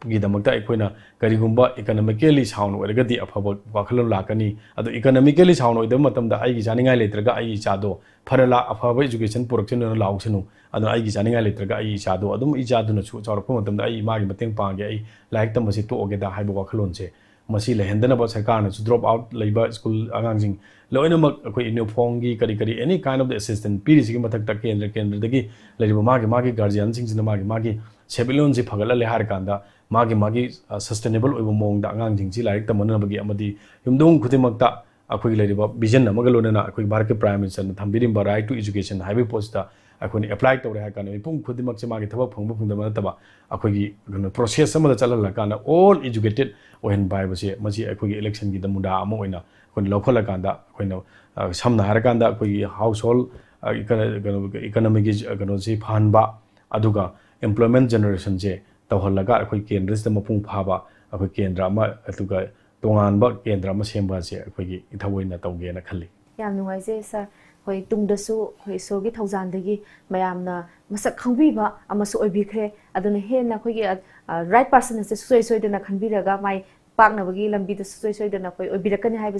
कहींगब इकनमिकली साउंड अफब वखल लाकनी इकनमिकली साउंड चाई लेत्रो फर ला अफब एजुकेशन पुरक्षन लाशनु इचाद लेत्रो इचाचा पागे लाइक तम से तोगेद वखलों से लहेंदन सरकार द्रोप आउट लेब स्कूल आगामी लोनम यूनिफॉर्म की करी करी एनी कई ऑफ द असीस्टेंट पीरसी मतक केंद्र केंद्र की गार्जियन सेविलोन से फगल हारकान मागे मागे सस्टेनेबल ओइब मोंग दा लाइक तमन नबगी अमदि युमदोंग विजन लोनना भारत के प्राइम मिनिस्टर न थंबिरिम राइट टू इजुकेशन है पोस्ट अखुनी अप्लाई तौरे हा कान मिपुम खुदि मक्से मागे थबक फंगब फंगदम प्रोसेस समद ऑल एजुकेटेड ओहेन बाइबसे इलेक्शन की दमुदा अम ओइना हाउस होल्ड इकोनॉमिक इकोनॉमिक गनोसी फानबा अदुगा एम्प्लॉयमेंट जनरेशन जे तौहलगा से मपू फाबा अखो केंद्रग तोान केंद्र से इथवन तौगे खल नाइजे सर हई तुम इसो की थौजानी मैम मचक खाबीबरे हेन अखोगी राइट पर्सन से सोई सोदन खनरगा माइ पाबी लम्बी सोई सोदन अभीरकने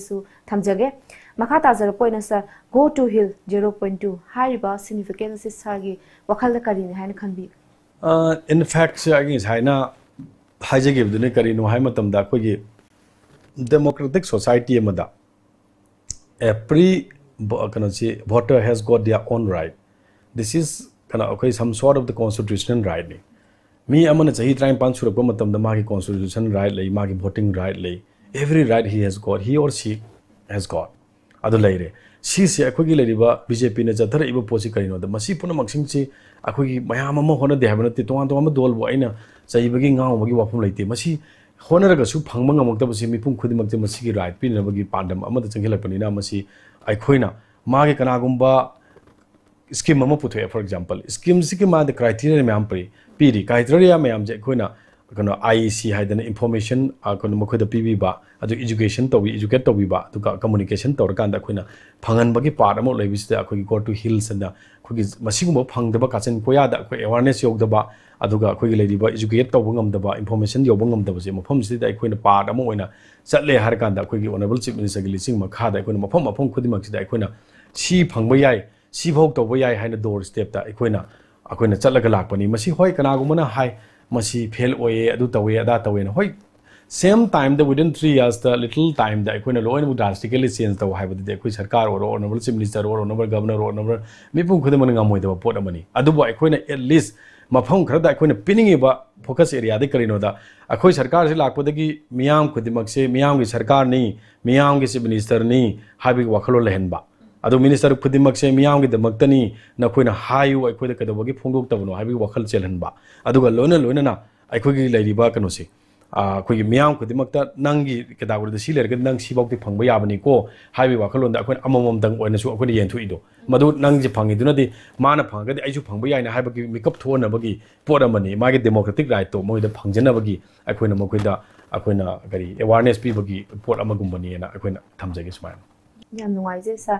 थमजगे मखा ताजरपोन sir go to hill zero point two हाब सिफिकेन्न सर की वखल कहीं खनबी इन ꯐꯦꯛꯁꯦ ꯑꯩꯒꯤ ꯉꯁꯥꯏꯅ ꯍꯥꯏꯖꯈꯤꯕꯗꯨꯅꯤ ꯀꯔꯤꯅꯣ ꯍꯥꯏ ꯃꯇꯝꯗ ꯑꯩꯈꯣꯏꯒꯤ ꯗꯦꯃꯣꯀ꯭ꯔꯦꯇꯤꯛ ꯁꯣꯁꯥꯏꯇꯤ ꯑꯃꯗ ꯑꯦꯄ꯭ꯔꯤ ꯀꯩꯅꯣꯁꯤ voter has got their own right this is ꯀꯩꯅꯣ ꯑꯩꯈꯣꯏ some sort of the constitutional ꯔꯥꯏꯠꯅꯤ ꯃꯤ ꯑꯃꯅ ꯆꯍꯤ ꯇꯔꯥꯅꯤꯄꯥꯟ ꯁꯨꯔꯛꯄ ꯃꯇꯝꯗ ꯃꯥꯒꯤ ꯀꯣꯟꯁꯇꯤꯇ꯭ꯌꯨꯁꯅꯦꯜ ꯔꯥꯏꯠ ꯂꯩ ꯃꯥꯒꯤ ꯚꯣꯇꯤꯡ ꯔꯥꯏꯠ ꯂꯩ every right he has got he or she has got ꯑꯗꯨ ꯂꯩꯔꯦ ꯁꯤꯁꯦ ꯑꯩꯈꯣꯏꯒꯤ ꯂꯩꯔꯤꯕ ꯕꯤ ꯖꯦ ꯄꯤꯅ ꯆꯠꯊꯔꯛꯏꯕ ꯄꯣꯠꯁꯤ ꯀꯔꯤꯅꯣꯗ ꯃꯁꯤ ꯄꯨꯝꯅꯃꯛꯁꯤꯡꯁꯤ ꯑꯩꯈꯣꯏꯒꯤ ꯃꯌꯥꯝ ꯑꯃ ꯍꯣꯠꯅꯗꯦ ꯍꯥꯏꯕ ꯅꯠꯇꯦ ꯇꯣꯉꯥꯟ ꯇꯣꯉꯥꯟꯕ ꯗꯣꯜꯕꯨ ꯑꯩꯅ ꯆꯩꯕꯒꯤ ꯉꯥꯎꯕꯒꯤ ꯋꯥꯐꯝ ꯂꯩꯇꯦ ꯃꯁꯤ ꯍꯣꯠꯅꯔꯒꯁꯨ ꯐꯪꯕ ꯉꯝꯃꯛꯇꯕꯁꯤ ꯃꯤꯄꯨꯝ ꯈꯨꯗꯤꯡꯃꯛꯇ ꯃꯁꯤꯒꯤ ꯔꯥꯏꯠ ꯄꯤꯅꯕꯒꯤ ꯄꯥꯟꯗꯝ ꯑꯃꯗ ꯆꯪꯁꯤꯜꯂꯛꯄꯅꯤꯅ ꯃꯁꯤ ꯑꯩꯈꯣꯏꯅ मागे कनागुब स्कीम पुथे फॉर एग्जाम्पल स्कीम से माद क्राइटेरिया मैम पी पीरी क्राइटेरिया मैम से अखोना ꯀꯩꯅꯣ ꯑꯥꯏ ꯁꯤ ꯍꯥꯏꯗꯅ ꯏꯟꯐꯣꯔꯃꯦꯁꯟ ꯀꯩꯅꯣ ꯃꯈꯣꯏꯗ ꯄꯤꯕꯤꯕ ꯑꯗꯨ ꯏꯖꯨꯀꯦꯁꯟ ꯇꯧꯕꯤ ꯏꯖꯨꯀꯦꯠ ꯇꯧꯕꯤꯕ ꯑꯗꯨꯒ ꯀꯃꯨꯅꯤꯀꯦꯁꯟ ꯇꯧꯔꯀꯥꯟꯗ ꯑꯩꯈꯣꯏꯅ ꯐꯪꯍꯟꯕꯒꯤ ꯄꯥꯔꯠ ꯑꯃ ꯂꯩꯕꯁꯤꯗ ꯑꯩꯈꯣꯏꯒꯤ ꯒꯣ ꯇ a ꯍꯤꯜꯁ ꯑꯅ ꯑꯩꯈꯣꯏꯒꯤ ꯃꯁꯤꯒꯨꯝꯕ ꯐꯪꯗꯕ ꯀ u ꯆ ꯤ ꯟ ꯀꯣꯌꯥꯗ ꯑꯩꯈꯣꯏ ꯑ ꯦ ꯋ ꯥ n ꯅ o ꯁ ꯌꯧꯗꯕ ꯑꯗꯨꯒ ꯑꯩꯈꯣꯏꯒꯤ ꯂꯩꯔꯤꯕ ꯏꯖꯨꯀꯦꯠ ꯇ ꯧ i ꯉ a ꯗ ꯕ ꯏꯟꯐꯣꯔꯃꯦꯁꯟ ꯌꯧꯕ e n ꯗ ꯕ ꯁ ꯦ ꯃ ꯐ ꯝ a ꯤ ꯗ ꯑꯩꯈꯣꯏꯅ ꯄꯥꯔꯠ ꯑꯃ ꯑꯣꯏꯅ ꯆꯠꯂꯦ ꯍꯥꯏꯔ ꯀꯥꯟꯗ ꯑꯩꯈꯣꯏꯒꯤ ꯑꯣꯅꯔꯦꯕꯜ ꯆꯤꯐ ꯃ ꯤ ꯅ ꯤ pum, ꯒ ꯤ ꯂꯤꯆꯤꯡ ꯃꯈꯥꯗ ꯑꯩꯈꯣꯏꯅ ꯃꯐꯝ ꯃꯐꯝ ꯈꯨꯗꯤꯡꯃꯛꯁꯤꯗ ꯑꯩꯈꯣꯏꯅ ꯁꯤ ꯐ i h ꯌꯥꯏ ꯁ ꯤ ꯐ o ꯇꯧꯕ ꯌꯥꯏ ꯍꯥꯏꯅ ꯗꯣꯔ ꯁ꯭ꯇꯦꯞꯇ ꯑꯩꯈꯣꯏꯅ ꯑꯩꯈꯣꯏꯅ ꯆ ꯠ n ꯒ m a s ꯄ ꯅ ꯤ ꯃꯁꯤ ꯍꯣꯏ ꯀ ꯅ u ꯒ a n a ꯅ ꯍꯥꯏ ꯃꯁꯤ ꯐꯦꯜ ꯑꯣꯏꯌꯦ ꯑꯗꯨ ꯇꯧꯋꯦ ꯑꯗꯥ ꯇꯧꯋꯦꯅ ꯍꯣꯏ same time the within three years the little time the अखोन लोन ड्रास्टिकली चेंज तब है अखोई सरकार और ऑनरेबल चीफ मिनिस्टर और ऑनरेबल गवर्नर और ऑनरेबल मिपुम खुदम गामोदब पोट अखोन एटलीस्ट मफम खरद अखोन पीनीब फोकस एरिया करीनोद अखोई सरकार से लापदी मियाम खुदम से मियाम की सरकार नहीं मियाम की चीफ मिनिस्टर नहीं वाखलों लहनबा 阿都 ministers 那个大脑什么？我们讲的“大脑”呢？那可能 “high” 哦，阿伊可能那个东西，疯狂的玩弄，high 那个瓦壳子，才能玩。阿都讲 “low” 呢？“low” 呢？那阿伊可能那个来酒吧干那些，啊，可能我们讲的“大脑”呢？那可能那个大脑的时候，可能那些疯狂的玩弄，那可能瓦壳子弄的，阿可能阿妈阿妈他们玩那个，可能民主的来，到我们那个疯狂的玩弄，阿可能阿可能那个，埃瓦尼斯皮，阿可能瓦阿妈根本尼，阿可能他们这些什么呀？那我们讲的是。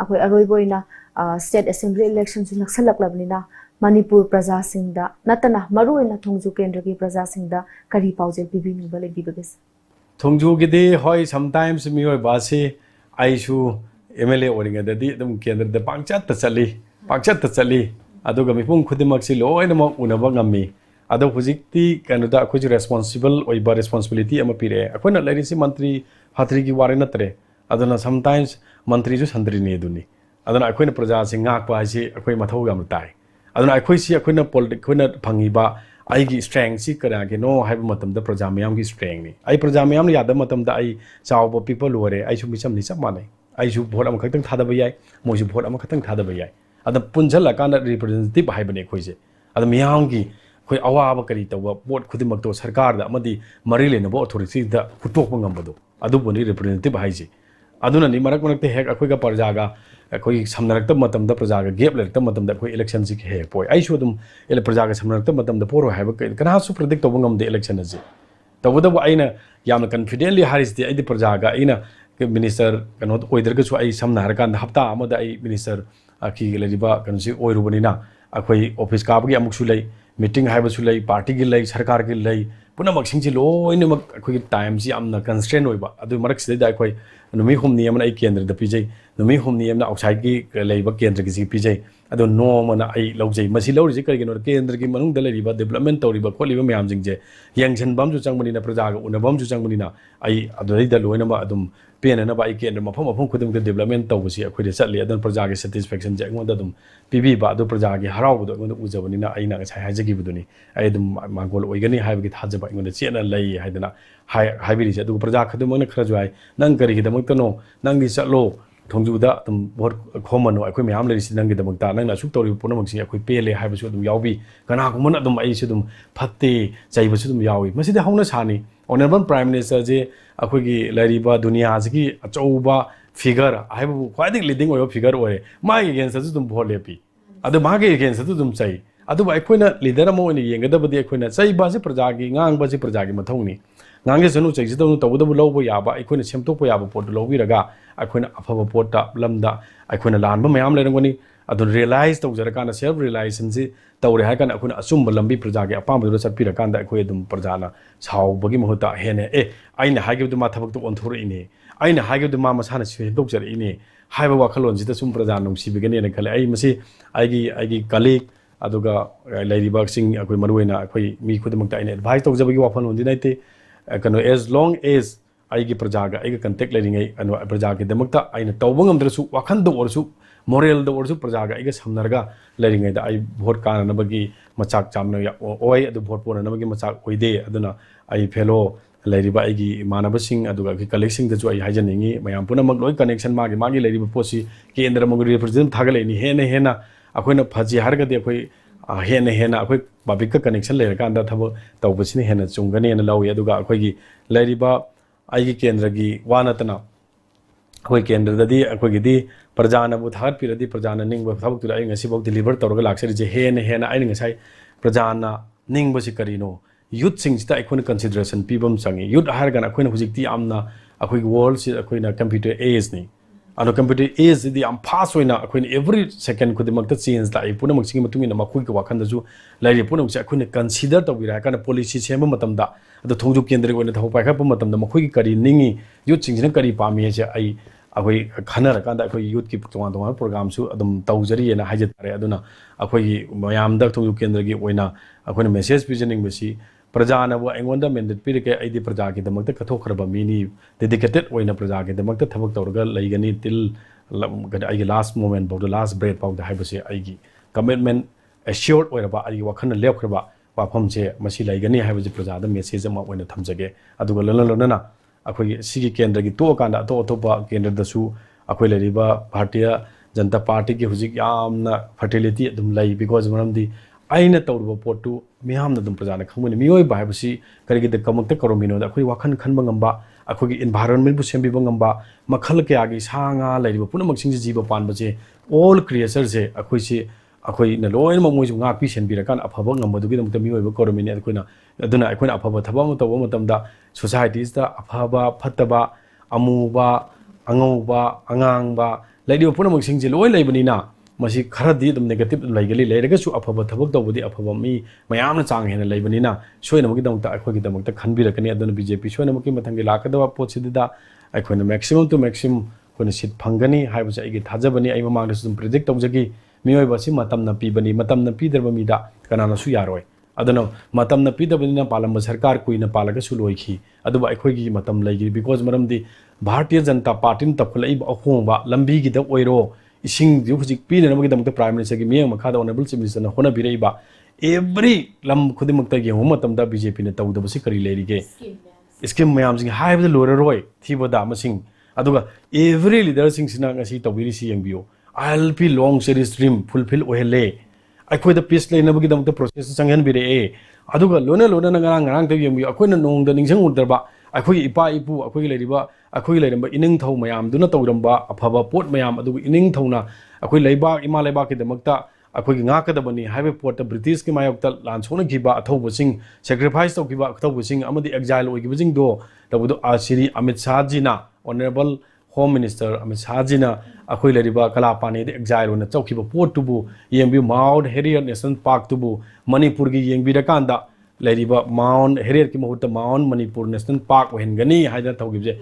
अखोई अरोइबोइना स्टेट असेंबली इलेक्शन सु नक्सलक्लबनिना मणिपुर प्रजा सिंह नतना मरुइना थोंगजु केंद्र की प्रजा सिंह करी पाउजे बिबिनिबा लेगिबगस थोंगजु गिदे होय समटाइम्स मियोय बासे आइसु एमएलए ओरिंग दम केंद्र द चली पांगचत चली अदुग मिपुम खुदिमक्सि लोयनम उनबा गम्मी अदो हुजिक्ति कनुदा अखोजु रेस्पोंसिबल ओइबा रेस्पोंसिबिलिटी पिरे अखोना लेरिसि मंत्री हाथरी की वारे नत्रे ಅದನ್ನ ಸಮ್ಟೈಮ್ಸ್ ಮಂತ್ರಿಸು ಸಂತ್ರಿನಿ ಅದುನಿ ಅದನ್ನ ಅಖೋಯ್ನ ಪ್ರಜಾಸಿ ꯉꯥꯛꯄ ಹಸಿ ಅಖೋಯ್ ಮಥೌ ಯಾಮ ತಾಯ್ ಅದನ್ನ ಅಖೋಯ್ಸಿ ಅಖೋಯ್ನ ಪೊಲಿಟಿ ಅಖೋಯ್ನ ಫಂಗಿಬಾ ꯑꯩꯒꯤ ꯁ꯭ꯇ꯭ꯔꯦꯡꯁꯤ ꯀꯅꯥꯒꯤꯅꯣ ꯍꯥꯏꯕ ꯃꯇꯝꯗ ꯄ꯭ꯔꯖꯥ ꯃꯌꯥꯝꯒꯤ ꯁ꯭ꯇ꯭ꯔꯦꯡꯅꯤ ꯑꯩ ꯄ꯭ꯔꯖꯥ ꯃꯌꯥꯝꯅ ꯌꯥꯗꯕ ꯃꯇꯝꯗ ꯑꯩ ꯆꯥꯎꯕ ꯄꯤꯄꯜ ꯑꯣꯏꯔꯦ ꯑꯩꯁꯨ ꯃꯤꯆꯝꯅꯤ ꯆꯞ ꯃꯥꯟꯅꯩ ꯑꯩꯁꯨ ꯚꯣꯠ ꯑꯃꯈꯛꯇꯪ ꯊꯥꯗꯕ ꯌꯥꯏ ꯃꯣꯏꯁꯨ ꯚꯣꯠ ꯑꯃꯈꯛꯇꯪ ꯊꯥꯗꯕ ꯌꯥꯏ ꯑꯗ ꯄꯨꯟꯁꯤꯜꯂꯀꯥꯟꯗ ꯔꯤꯄ꯭ꯔꯖꯦꯟꯇꯦꯇꯤꯕ ꯍꯥꯏꯕꯅꯤ ꯑꯩꯈꯣꯏꯁꯦ ꯑꯗ ꯃꯌꯥꯝꯒꯤ ꯑꯩꯈꯣꯏ ꯑꯋꯥꯕ ꯀꯔꯤ ꯇꯧꯕ ꯄꯣꯠ ꯈꯨꯗꯤꯡꯃꯛꯇꯣ ꯁꯔꯀꯥꯔꯗ ꯑꯃꯗꯤ ꯃꯔꯤ ꯂꯩꯅꯕ ꯑꯣꯊꯣꯔꯤꯇꯤꯗ ꯍꯨꯠꯇꯣꯛꯄ ꯉꯝꯕꯗꯣ ꯑꯗꯨꯕꯨꯅꯤ ꯔꯤꯄ꯭ꯔꯖꯦꯟꯇꯦꯇꯤꯕ ꯍꯥꯏꯁꯦ अदुननि मरक मरकते हेक अखोइगा प्रजागा अखोइ समनरकत मतम द गेप लरकत मतम द इलेक्शन से हेक पोय आइसु अदुम इले पोर समनरकत मतम द पोरो हाइब कनासु प्रेडिक्ट तोब ngam de election अजे तबदब आइना याम कन्फिडेंटली हारिसते आइदि प्रजागा आइना मिनिस्टर कनो ओइदरगसु आइ समना हरकान हप्ता अमद आइ मिनिस्टर अखि लरिबा ऑफिस काबगी अमुक सु मीटिंग हाइब सु पार्टी गी लै सरकार गी लै पुनम से पुनमकमें कंस्ट्रेन होती हूम केंद्रद पीजे नुमी हूम आउटसाइड केंद्र की पीजे अब नोम लौजे कई केंद्र की मूंग डेवलपमेंट तौरीब खोलीब मैम चंगनी प्रजाग उन्नबू चंगनी लोनम ꯄꯦꯟꯅꯅꯕ ꯑꯩ ꯀꯦꯟꯗ ꯃꯐꯝ ꯃꯐꯝ ꯈꯨꯗꯤꯡꯃꯛꯇ ꯗꯦꯕꯂꯞꯃꯦꯟ ꯇꯧꯕꯁꯤ ꯑꯩꯈꯣꯏꯗ ꯆꯠꯂꯤ ꯑꯗꯨꯅ ꯄ꯭ꯔꯖꯥꯒꯤ ꯁꯦꯇꯤꯁꯐꯦꯛꯁꯟꯁꯦ ꯑꯩꯉꯣꯟꯗ ꯑꯗꯨꯝ ꯄꯤꯕꯤꯕ ꯑꯗꯨ ꯄ꯭ꯔꯖꯥꯒꯤ ꯍꯔꯥꯎꯕꯗꯣ ꯑꯩꯉꯣꯟꯗ ꯎꯖꯕꯅꯤꯅ ꯑꯩꯅ ꯉꯁꯥꯏ ꯍꯥꯏꯖꯈꯤꯕꯗꯨꯅꯤ ꯑꯩ ꯑꯗꯨꯝ ꯃꯥꯡꯒꯣꯜ ꯑꯣꯏꯒꯅꯤ ꯍꯥꯏꯕꯒꯤ ꯊꯥꯖꯕ ꯑꯩꯉꯣꯟꯗ ꯆꯦꯠꯅ ꯂꯩ ꯍꯥꯏꯗꯅ ꯍꯥꯏꯕꯤꯔꯤꯁꯦ ꯑꯗꯨꯒ ꯄ꯭ꯔꯖꯥ ꯈꯨꯗꯤꯡꯃꯛꯅ ꯈꯔꯁꯨ ꯍꯥꯏ ꯅꯪ ꯀꯔꯤꯒꯤꯗꯃꯛꯇꯅꯣ ꯅꯪꯗꯤ ꯆꯠꯂꯣ थोजूद खोम मैम ठोजुदेलेबल प्राइम मिनिस्टर से अखोब दुनिया से अचौब फिगर है खाद लीडिंग फिगर हो माइ एगेंस्ट भोट लेपी अगेंस्ट चाहिए अब अखोना लीडर अमोन येंगदे अखोना चाहब से प्रजा की प्रजा की मौनी ꯉꯥꯡꯖꯁꯅꯨ ꯆꯩꯖꯗꯧꯅꯨ ꯇꯧꯒꯗꯕ ꯂꯧꯕ ꯌꯥꯕ ꯑꯩꯈꯣꯏꯅ ꯁꯦꯝꯗꯣꯛꯄ ꯌꯥꯕ ꯄꯣꯠꯇꯨ ꯂꯧꯕꯤꯔꯒ ꯑꯩꯈꯣꯏꯅ ꯑꯐꯕ ꯄꯣꯠꯇ ꯂꯝꯗ ꯑꯩꯈꯣꯏꯅ ꯂꯥꯟꯕ ꯃꯌꯥꯝ ꯂꯩꯔꯝꯒꯅꯤ ꯑꯗꯨꯅ ꯔꯤꯌꯦꯂꯥꯏꯁ ꯇꯧꯖꯔꯀꯥꯟꯗ ꯁꯦꯜꯐ ꯔꯤꯌꯦꯂꯥꯏꯖꯦꯁꯟꯁꯤ ꯇꯧꯔꯦ ꯍꯥꯏꯔ ꯀꯥꯟꯗ ꯑꯩꯈꯣꯏꯅ ꯑꯆꯨꯝꯕ ꯂꯝꯕꯤ ꯄ꯭ꯔꯖꯥꯒꯤ ꯑꯄꯥꯝꯕꯗꯨꯗ ꯆꯠꯄꯤꯔꯀꯥꯟꯗ ꯑꯩꯈꯣꯏ ꯑꯗꯨꯝ ꯄ꯭ꯔꯖꯥꯅ ꯁꯥꯎꯕꯒꯤ ꯃꯍꯨꯠꯇ ꯍꯦꯟꯅ ꯑꯦ ꯑꯩꯅ ꯍꯥꯏꯈꯤꯕꯗꯨ ꯃꯥ ꯊꯕꯛꯇꯨ ꯑꯣꯟꯊꯣꯔꯛꯏꯅꯦ ꯑꯩꯅ ꯍꯥꯏꯈꯤꯕꯗꯨ ꯃꯥ ꯃꯁꯥꯅ ꯁꯦꯝꯗꯣꯛꯆꯔꯛꯏꯅꯦ ꯍꯥꯏꯕ ꯋꯥꯈꯜꯂꯣꯟꯁꯤꯗ ꯁꯨꯝ ꯄ꯭ꯔꯖꯥ ꯅꯨꯡꯁꯤꯕꯤꯒꯅꯦꯅ ꯈꯜꯂꯦ ꯑꯩ ꯃꯁꯤ ꯑꯩꯒꯤ ꯑꯩꯒꯤ ꯀꯂꯤꯛ ꯑꯗꯨꯒ ꯂꯩꯔꯤꯕꯁꯤꯡ ꯑꯩꯈꯣꯏ ꯃꯔꯨꯑꯣꯏꯅ ꯑꯩꯈꯣꯏ ꯃꯤ ꯈꯨꯗꯤꯡꯃꯛꯇ ꯑꯩꯅ ꯑꯦꯗꯚꯥꯏꯁ ꯇꯧꯖꯕꯒꯤ ꯋꯥꯐꯝꯂꯣꯟꯗꯤ ꯅꯠꯇꯦ कनो एज लॉन्ग एज प्रजाग कंटेक् प्रजागदू वखंदू मोरल प्रजाग सामनरग लेरी भोट का मचा चामन वोट पोनब मचादे फेलो लेब इमानब मैं पुनम लो कनेक्शन मांग मांग पोसी केंद्र मगर रिप्रेजेंट था हेन हेन अखोन फजी हरगदे अखोई हेन हेन अखोई पब्लिक कनेक्शन लेरकान थब तौबसीन हेन चुगने लौई केंद्र की वा नतना अखोई केंद्रददी अखोई प्रजानबु थागत्पिरदी प्रजाना निंगब थबक्तु आई ngasiबok हेन हेन आई ngसाई प्रजाना निंगबसि करिनो यूथ सिंगसिता कंसीडरेशन पीबम चंगे यूथ हारगन अखोइन हुजिकति आमना वर्ल्ड सि अखोइन कंप्यूटर एज नि ano computer age di am pass hoina akhoi every second khudimag ta change la ipuna mag singi matung ina makhui ki wakhan da ju lai ipuna mag akhoi ne consider ta wira kana policy chema matam da da thongju kendra ko ne thau pa kha pa matam da makhui ki kari ningi yu chingjina kari pa mi ja ai akhoi khanar ka da akhoi youth ki tonga tonga program su adum taujari na hajet tare aduna akhoi mayam da thongju kendra gi oina akhoi message pijening besi प्रजा ने प्रजानबो अगोद मेंदेट पीरगे प्रजागीदमक कथोखरब मीनी dedicated होना प्रजागीदमक थबक तौरगा लेगनी till last moment फाउद last breath पाद है commitment assured होरब वखन लेखरब से लेगनी है प्रजाद मेसेज थमजगे लोन लोनना अखोगी केंद्र की तो तोकान अतो अतोप केंद्र अखोई लेब भारतीय जनता पार्टी की हजिक फर्टिलिटी बिकॉज मरमदी अगर तौर पोटू ꯃꯌꯥꯝꯅ ꯑꯗꯨꯝ ꯄ꯭ꯔꯖꯥꯅ ꯈꯪꯕꯅꯤ ꯃꯤꯑꯣꯏꯕ ꯍꯥꯏꯕꯁꯤ ꯀꯔꯤꯒꯤꯗ ꯀꯃꯛꯇ ꯀꯧꯔꯝꯃꯤꯅꯣꯗ ꯑꯩꯈꯣꯏ ꯋꯥꯈꯜ ꯈꯟꯕ ꯉꯝꯕ ꯑꯩꯈꯣꯏꯒꯤ ꯏꯟꯚꯥꯏꯔꯣꯟꯃꯦꯟꯕꯨ ꯁꯦꯝꯕꯤꯕ ꯉꯝꯕ ꯃꯈꯜ ꯀꯌꯥꯒꯤ ꯁꯥ ꯉꯥ ꯂꯩꯔꯤꯕ ꯄꯨꯝꯅꯃꯛꯁꯤꯡꯁꯤ ꯖꯤꯕ ꯄꯥꯟꯕꯁꯦ ꯑꯣꯜ ꯀ꯭ꯔꯤꯌꯦꯆꯔꯁꯦ ꯑꯩꯈꯣꯏꯁꯤ ꯑꯩꯈꯣꯏꯅ ꯂꯣꯏꯅꯃꯛ ꯃꯣꯏꯁꯨ ꯉꯥꯛꯄꯤ ꯁꯦꯟꯕꯤꯔꯀꯥꯟ ꯑꯐꯕ ꯉꯝꯕꯗꯨꯒꯤꯗꯃꯛꯇ ꯃꯤꯑꯣꯏꯕ ꯀꯧꯔꯝꯃꯤꯅꯤ ꯑꯩꯈꯣꯏꯅ ꯑꯗꯨꯅ ꯑꯩꯈꯣꯏꯅ ꯑꯐꯕ ꯊꯕꯛ ꯑꯃ ꯇꯧꯕ ꯃꯇꯝꯗ ꯁꯣꯁꯥꯏꯇꯤꯁꯤꯗ ꯑꯐꯕ ꯐꯠꯇꯕ ꯑꯃꯨꯕ ꯑꯉꯧꯕ ꯑꯉꯥꯡꯕ ꯂꯩꯔꯤꯕ ꯄꯨꯝꯅꯃꯛꯁꯤꯡꯁꯦ ꯂꯣꯏ ꯂꯩꯕꯅꯤꯅ ꯃꯁꯤ ꯈꯔꯗꯤ ꯑꯗꯨꯝ ꯅꯦꯒꯦꯇꯤꯞ ꯑꯗꯨꯝ ꯂꯩꯒꯅꯤ ꯂꯩꯔꯒꯁꯨ ꯑꯐꯕ ꯊꯕꯛ ꯇꯧꯕꯗꯤ ꯑꯐꯕ ꯃꯤ ꯃꯌꯥꯝꯅ ꯆꯥꯡ ꯍꯦꯟꯅ ꯂꯩꯕꯅꯤꯅ ꯁꯣꯏꯅꯃꯛꯀꯤꯗꯃꯛꯇ ꯑꯩꯈꯣꯏꯒꯤꯗꯃꯛꯇ ꯈꯟꯕꯤꯔꯛꯀꯅꯤ ꯑꯗꯨꯅ ꯕꯤ ꯖꯦ ꯄꯤ ꯁꯣꯏꯅꯃꯛꯀꯤ ꯃꯊꯪꯒꯤ ꯂꯥꯛꯀꯗꯕ ꯄꯣꯠꯁꯤꯗ ꯑꯩꯈꯣꯏꯅ ꯃꯦꯛꯁꯤꯃꯝ ꯇꯨ ꯃꯦꯛꯁꯤꯃꯝ ꯑꯩꯈꯣꯏꯅ ꯁꯤꯠ ꯐꯪꯒꯅꯤ ꯍꯥꯏꯕꯁꯦ ꯑꯩꯒꯤ ꯊꯥꯖꯕꯅꯤ ꯑꯩ ꯃꯃꯥꯡꯗꯁꯨ ꯑꯗꯨꯝ ꯄ꯭ꯔꯤꯗꯤꯛ ꯇꯧꯖꯈꯤ ꯃꯤꯑꯣꯏꯕ ꯑꯁꯤ ꯃꯇꯝꯅ ꯄꯤꯕꯅꯤ ꯃꯇꯝꯅ ꯄꯤꯗ꯭ꯔꯕ ꯃꯤꯗ ꯀꯅꯥꯅꯁꯨ ꯌꯥꯔꯣꯏ ಅದನ್ನು ಮತನ ಪೀದಬನ ಪಾಲಂಬ ಸರ್ಕಾರ ಕುಯ್ನ ಪಾಲಗಸು ಲೋಯ್ಖಿ ಅದು ಅಖೋಗಿ ಮತಂ ಲೈಗಿ ಬಿಕಾಸ್ ಮರಮ್ದಿ ಭಾರತೀಯ ಜನತಾ ಪಾರ್ಟಿನ ತಪ್ಖಲೈಬ ಅಹೋಂಬ ಲಂಬಿಗಿದ ಒಯ್ರೋ ꯏꯁꯤꯡꯁꯨ ꯍꯧꯖꯤꯛ ꯄꯤꯅꯅꯕꯒꯤꯗꯃꯛꯇ ꯄ꯭ꯔꯥꯏꯝ ꯃꯤꯅꯤꯁꯇꯔꯒꯤ ꯃꯤꯠꯌꯦꯡ ꯃꯈꯥꯗ ꯑꯣꯅꯔꯦꯕꯜ ꯆꯤꯐ ꯃꯤꯅꯤꯁꯇꯔꯅ ꯍꯣꯠꯅꯕꯤꯔꯛꯏꯕ ꯑꯦꯕ꯭ꯔꯤ ꯂꯝ ꯈꯨꯗꯤꯡꯃꯛꯇ ꯌꯦꯡꯕ ꯃꯇꯝꯗ ꯕꯤ ꯖꯦ ꯄꯤꯅ ꯇꯧꯗꯕꯁꯤ ꯀꯔꯤ ꯂꯩꯔꯤꯒꯦ ꯁ꯭ꯀꯤꯝ ꯃꯌꯥꯝꯁꯤꯡ ꯍꯥꯏꯕꯗ ꯂꯣꯏꯔꯔꯣꯏ ꯊꯤꯕꯗ ꯑꯃꯁꯤꯡ ꯑꯗꯨꯒ ꯑꯦꯕ꯭ꯔꯤ ꯂꯤꯗꯔꯁꯤꯡꯁꯤꯅ ꯉꯁꯤ ꯇꯧꯕꯤꯔꯤꯁꯤ ꯌꯦꯡꯕꯤꯌꯨ ꯑꯥꯏ ꯄꯤ ꯂꯣꯡ ꯁꯦꯔꯤꯁ ꯗ꯭ꯔꯤꯝ ꯐꯨꯜꯐꯤꯜ ꯑꯣꯏꯍꯜꯂꯦ ꯑꯩꯈꯣꯏꯗ ꯄꯤꯁ ꯂꯩꯅꯕꯒꯤꯗꯃꯛꯇ ꯄ꯭ꯔꯣꯁꯦꯁ ꯆꯪꯍꯟꯕꯤꯔꯛꯑꯦ ꯑꯗꯨꯒ ꯂꯣꯏꯅ ꯂꯣꯏꯅꯅ ꯉꯔꯥꯡ ꯉꯔꯥꯡꯇ ꯌꯦꯡꯕꯤꯌꯨ ꯑꯩꯈꯣꯏꯅ ꯅꯣꯡꯗ ꯅꯤꯡꯁꯤꯡꯉꯨꯗ꯭ꯔꯕ ꯑꯩꯈꯣꯏꯒꯤ ꯏꯄꯥ ꯏꯄꯨ ꯑꯩꯈꯣꯏꯒꯤ ꯂꯩꯔꯤꯕ ꯑꯩꯈꯣꯏ ꯂꯩꯔꯝꯕ ꯏꯅꯤꯡꯊꯧ ꯃꯌꯥꯝꯗꯨꯅ ꯇꯧꯔꯝꯕ ꯑꯐꯕ ꯄꯣꯠ ꯃꯌꯥꯝ ꯑꯗꯨꯕꯨ ꯏꯅꯤꯡꯊꯧꯅ ꯑꯩꯈꯣई लेबाक इमा लेबाकदमकता ꯑꯩꯈꯣꯏꯒꯤ ꯉꯥꯛꯀꯗꯕꯅꯤ ꯍꯥꯏꯕ ꯄꯣꯠꯇ ꯕ꯭ꯔꯤꯇꯤꯁꯀꯤ ꯃꯥꯌꯣꯛꯇ ꯂꯥꯟꯁꯣꯛꯅꯈꯤꯕ ꯑꯊꯧꯕꯁꯤꯡ ꯁꯦꯀ꯭ꯔꯤꯐꯥꯏꯁ ꯇꯧꯈꯤꯕ ꯑꯊꯧꯕꯁꯤꯡ ꯑꯃꯗꯤ ꯑꯦꯛꯖꯥꯏꯜ ꯑꯣꯏꯈꯤꯕꯁꯤꯡꯗꯣ ꯇꯧꯕꯗꯣ ꯁꯤꯔꯤ ꯑꯃꯤꯠ ꯁꯥꯍꯖꯤꯅ ꯑꯣꯅꯔꯦꯕꯜ ꯍꯣꯝ ꯃꯤꯅꯤꯁꯇꯔ ꯑꯃꯤꯠ ꯁꯥꯍꯖꯤꯅ ꯑꯩꯈꯣꯏ ꯂꯩꯔꯤꯕ ꯀꯂꯥꯄꯥꯅꯤꯗ ꯑꯦꯛꯖꯥꯏꯜ ꯑꯣꯏꯅ ꯆꯧꯈꯤꯕ ꯄꯣꯠꯇꯨꯕꯨ ꯌꯦꯡꯕꯤꯌꯨ ꯃꯥꯎꯟ ꯍꯦꯔꯤꯌꯔ ꯅꯦꯁꯅꯦꯜ ꯄꯥꯔꯛꯇꯨꯕꯨ ꯃꯅꯤꯄꯨꯔꯒꯤ ꯌꯦꯡꯕꯤꯔꯀꯥꯟꯗ माउन की महुत माउन मनपुर नेशनल पार्क ओहनगनी तौजे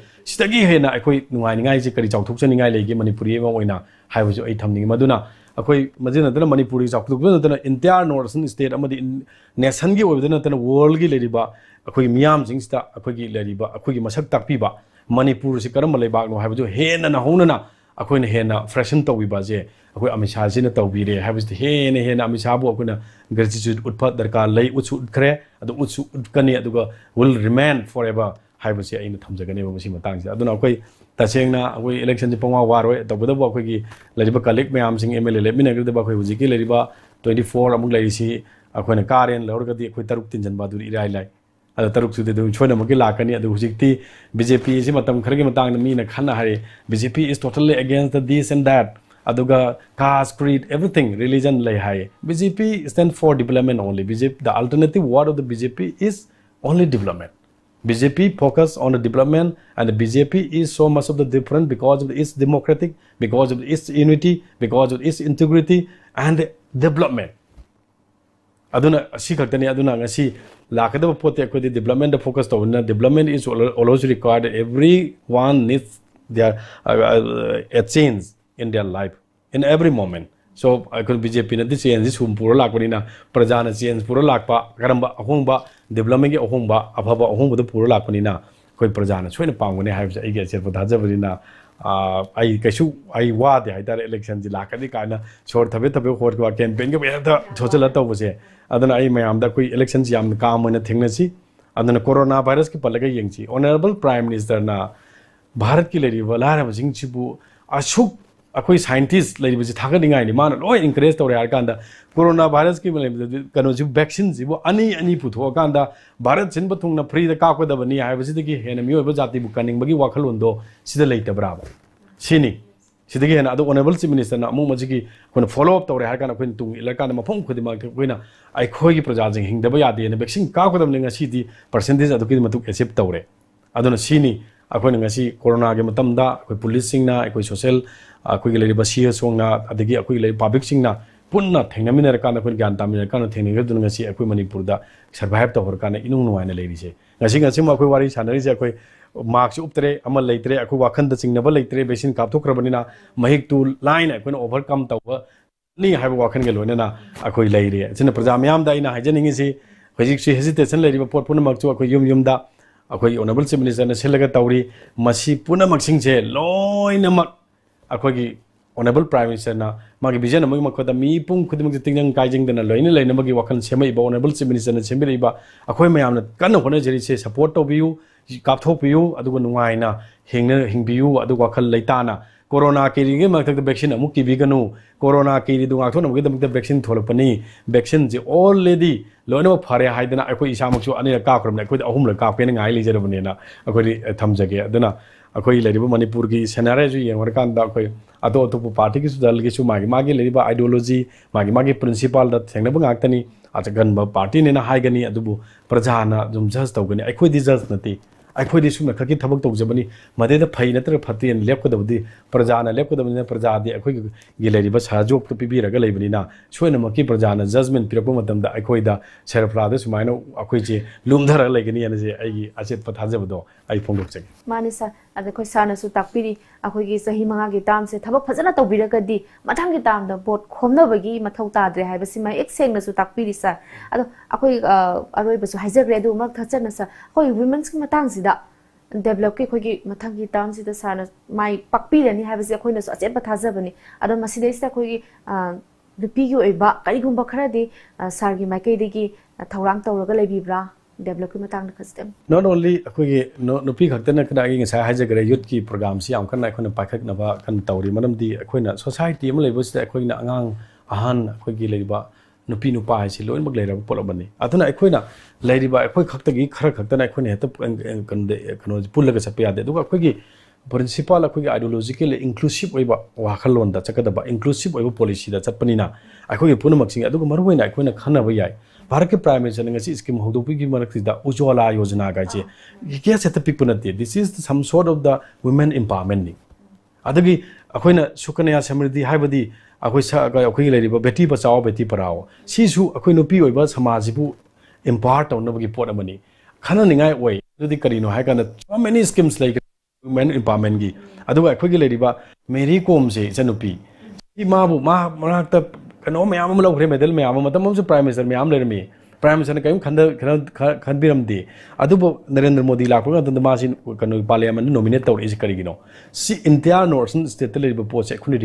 हेन अखोई नुआई करी चौथोचनी मनपुरी थमनी अखोई मजें मनपुरी चौथोचना entire north eastern state nation की नतना वर्ल्ड की अखोई अखोई अखोई मसक तापीब मनपुर से करम लेबागनो हेन हौनना अखोन हेन फ्रेशन तौबे अखो अमित तौबीरें हेन हेन अमित अखोन ग्रेटिट्यूड उप दरकार ले उच्च उठरे उच्च उठकने विल रिमेन फॉर एवर है अन थमजगने अखोई तसेंगना अखोई इलेक्शन पंगवा वारो तौबदब अखोई लेब कलीग मैम एम एल ए लेमीनगरदब अखोई ट्वेंटी फोर अमुक लेसी अखोन कारें लौरगदी अखोई तरुक तीनजनबा इराई लाई अ तरुक सुदे दम छोय नमके लाकनी अ हुजिकति बीजेपी इसी मतम खर के मतांग मी न खन हरे BJP is totally against the this and that अदुगा कास्ट क्रीड एवरीथिंग रिलीजन ले हाय BJP stand for development only BJP the alternative word of the BJP is only development BJP focus on the development and the BJP is so much of the different because of its democratic, because of its unity, because of its integrity and development. Aduna si kagtani aduna ngasi lakadaba pot ya kodi development focus to na development is always required everyone needs their uh, uh, a change in their life in every moment so akon bjp na this change sum pura lakpani na praja na change pura lakpa karamba ahongba development ge ahongba abhaba ahongba pura lakpani na koi praja na soina pangone haibse ege chet pata jabri na वादे है election लाखदी शोर थबे थबे होर के campaign के सोचल तबे मैमद कोई election काम थेनासी कोरोना भाईरस की पलग येंगी ऑनरेबल प्राइम मिनिस्टर ना भारत की लेरी सिंह अशुक अखोई साइंटिस्ट लेब थागनी मान लो इनकरेज तौर है कोरोना भाईरस की कनोजी वैक्सीन से अनी अनी पुथोकान भारत सिंब थूं फ्रीद है हेन मोब जाति कनिंगी वाखलों लेटब्राब सिनी सिदगी हेन अदो चीफ मिनिस्टर अमु मजिगी कोन फॉलो अप तौरे हरकान कोन तुंग इलकान मफम खुदि माग कोइना आइ प्रजा जिंग हिंगदब यादे वैक्सीन काकोदी पर्सेंटेज लिंग सिदी परसेंटेज एसेप्ट तौरे अदोन कोरोना के पुलिसना सोशल सीए सोना पाबिक पुनः थेनमें ग्यान तमें थेगी मनपुर सर्वाइव तौरक इनू नुनासे वही सानी से मास्क उपतरे लेते वखंड चिंब लेते वैक्सीन काप्थ्रबनीना महीकू लाइन अखोन ओभरकम तब वखन के लोनना अखोई लेर इसने प्रजा मामद हाजनी हजिक्षी हेजिटेसन पोट पुनमचु यूम यूम ꯑꯩꯈꯣꯏꯒꯤ ꯑꯣꯅꯔꯦꯕꯜ ꯆꯤꯐ ꯃꯤꯅꯤꯁꯇꯔꯅ ꯁꯤꯜꯂꯒ ꯇꯧꯔꯤ ꯃꯁꯤ ꯄꯨꯝꯅꯃꯛꯁꯤꯡꯁꯦ ꯂꯣꯏꯅꯃꯛ ꯑꯩꯈꯣꯏꯒꯤ ꯑꯣꯅꯔꯦꯕꯜ ꯄ꯭ꯔꯥꯏꯝ ꯃꯤꯅꯤꯁꯇꯔꯅ ꯃꯥꯒꯤ ꯚꯤꯖꯟ ꯑꯃꯒꯤ ꯃꯈꯣꯏꯗ ꯃꯤꯄꯨꯝ ꯈꯨꯗꯤꯡꯃꯛꯁꯦ ꯇꯤꯡꯖꯪ ꯀꯥꯏꯖꯪꯗꯅ ꯂꯣꯏꯅ ꯂꯩꯅꯕꯒꯤ ꯋꯥꯈꯜ ꯁꯦꯝꯃꯛꯏꯕ ꯑꯣꯅꯔꯦꯕꯜ ꯆꯤꯐ ꯃꯤꯅꯤꯁꯇꯔꯅ ꯁꯦꯝꯕꯤꯔꯛꯏꯕ ꯑꯩꯈꯣꯏ ꯃꯌꯥꯝꯅ ꯀꯟꯅ ꯍꯣꯠꯅꯖꯔꯤꯁꯦ ꯁꯞꯄꯣꯔꯠ ꯇꯧꯕꯤꯌꯨ ꯀꯥꯞꯊꯣꯛꯄꯤꯌꯨ ꯑꯗꯨꯒ ꯅꯨꯡꯉꯥꯏꯅ ꯍꯤꯡꯅ ꯍꯤꯡꯕꯤꯌꯨ ꯑꯗꯨꯒ ꯋꯥꯈꯜ ꯂꯩꯇꯥꯅ कोरोना की मक्त वैक्सीन अमुक तीबीगनु कोरोना की गाथोनगद वैक्सीन तो थोलपनी वैक्सीन से ऑलरेडी लोन फरे है इसामु अने काख्रबने अहम कापेन गाय लेजरबने थमजगे अखोब मनपुर की सेनारे येंगरकान अतो अतोप पार्टी की दल की मागी आइडियोलॉजी मागी मागी प्रिंसिपल थेंगनबगाक्तनी अचगनब पार्टी ने हागनी प्रजाना जुम जज तौगनी अखोदी जज नती ꯑꯩꯈꯣꯏꯗꯤ ꯁꯨꯝꯅ ꯈꯛꯀꯤ ꯊꯕꯛ ꯇꯧꯖꯕꯅꯤ ꯃꯗꯩꯗ ꯐꯩ ꯅꯠꯇ꯭ꯔꯒ ꯐꯠꯇꯦꯅ ꯂꯦꯞꯀꯗꯕꯗꯤ ꯄ꯭ꯔꯖꯥꯅ ꯂꯦꯞꯀꯗꯕꯅꯤꯅ ప్రజాది ꯑꯩꯈꯣꯏꯒꯤ ꯂꯩꯔꯤꯕ ꯁꯍꯖꯣꯒꯇꯨ ꯄꯤꯕꯤꯔꯒ ꯂꯩꯕꯅꯤꯅ ꯁꯣꯏꯅꯃꯛꯀꯤ ప్రజాꯅ జడ్జ్మెంట్ ꯄꯤꯔꯛꯄ ꯃꯇꯝꯗ ꯑꯩꯈꯣꯏꯗ ꯁꯦꯔꯐ꯭ꯔꯥꯗ ꯁꯨꯃꯥꯏꯅ ꯑꯩꯈꯣꯏꯁꯦ ꯂꯨꯝꯊꯔꯒ ꯂꯩꯒꯅꯤ ꯍꯥꯏꯅꯁꯦ ꯑꯩꯒꯤ ꯑꯆꯦꯠꯄ ꯊꯥꯖꯕꯗꯣ ꯑꯩ ꯐꯣꯡꯗꯣꯛꯆꯒꯦ ꯃꯥꯅꯤ ꯁꯥꯔ ꯑꯗ ꯑꯩꯈꯣꯏ ꯁꯥꯔꯅꯁꯨ ꯇꯥꯛꯄꯤꯔꯤ ꯑꯩꯈꯣꯏꯒꯤ ꯆꯍꯤ ꯃꯉꯥꯒꯤ ꯇꯥꯝꯁꯦ ꯊꯕꯛ ꯐꯖꯅ ꯇꯧꯕꯤꯔꯒꯗꯤ ꯃꯊꯪꯒꯤ ꯇꯥꯝꯗ ꯚꯣꯠ ꯈꯣꯝꯅꯕꯒꯤ ꯃꯊꯧ ꯇꯥꯗ꯭ꯔꯦ ꯍꯥꯏꯕꯁꯤ ꯃꯌꯦꯛ ꯁꯦꯡꯅꯁꯨ ꯇꯥꯛꯄꯤꯔꯤ ꯁꯥꯔ ꯑꯗꯣ ꯑꯩꯈꯣꯏ ꯑꯔꯣꯏꯕꯁꯨ ꯍꯥꯏꯖꯈ꯭ꯔꯦ ꯑꯗꯨ ꯃꯔꯛ ꯊꯠꯆꯅ ꯁꯥꯔ ꯑꯩꯈꯣই ꯋꯤꯃꯟꯁꯀꯤ ꯃꯇꯥꯡꯁꯤꯗ ꯗꯦꯕꯂꯞꯀꯤ ꯑꯩꯈꯣꯏꯒꯤ ꯃꯊꯪꯒꯤ ꯇꯥꯝꯁꯤꯗ ꯁꯥꯔꯅ ꯃꯥꯏ ꯄꯥꯛꯄꯤꯔꯅꯤ ꯍꯥꯏꯕꯁꯤ ꯑꯩꯈꯣꯏꯅꯁꯨ ꯑꯆꯦꯠꯄ ꯊꯥꯖꯕꯅꯤ ꯑꯗꯣ ꯃꯁꯤꯗꯩꯁꯤꯗ ꯑꯩꯈꯣꯏꯒꯤ ꯅꯨꯄꯤꯒꯤ ꯑꯣꯏꯕ ꯀꯔꯤꯒꯨꯝꯕ ꯈꯔꯗꯤ ꯁꯥꯔꯒꯤ ꯃꯥꯏꯀꯩꯗꯒꯤ ꯊꯧꯔꯥꯡ ꯇꯧꯔꯒ ꯂꯩꯕꯤꯕ꯭ꯔꯥ develop ma tang ka stem not only akhugi no no pi khakta na khada gi ngasa ha ja gre youth ki program si am kan akhona pa khak na ba kan tawri manam di akhoina society am lebo sida akhoi na angang ahan akhoi gi leba nupi nupa hai si loin bak lera polo bani atuna akhoi na lady ba akhoi khakta gi khara khakta na akhoi ne ta kan kan pul ga sapi ade duga akhoi gi principal akhoi gi ideological inclusive oiba wakhal lon da chakada ba inclusive oiba policy da chapani na akhoi gi punamak sing adu maru na akhoi na khana ba yai Bharat के prime minister ने इसके महदूपी की मरक उज्ज्वला योजना का जे क्या से तपिक पुनति this is some sort of the women empowerment नि अदगी अखोइन समृद्धि हाइबदी बेटी बचाओ बेटी पराओ सिसु समाज बु एम्पावर की नबगी पोट अमनि खाना निगाय so many schemes like women empowerment गी मेरी कोम से जनुपी ဒီမှာဘုမမနာတ कनो मतलब मतलब मैं आम लोग मेद मैं मत मुझे प्राइम मिनिस्टर मैं आम लेरमी प्राइम मिनिस्टर ने कहीं नरेंद्र मोदी लाप पर तंत्र मासी कनो पार्लियामेंट नॉमिनेट तोड़ इस करी इंडिया नॉर्थन स्टेट ले रिबो पोसे खुने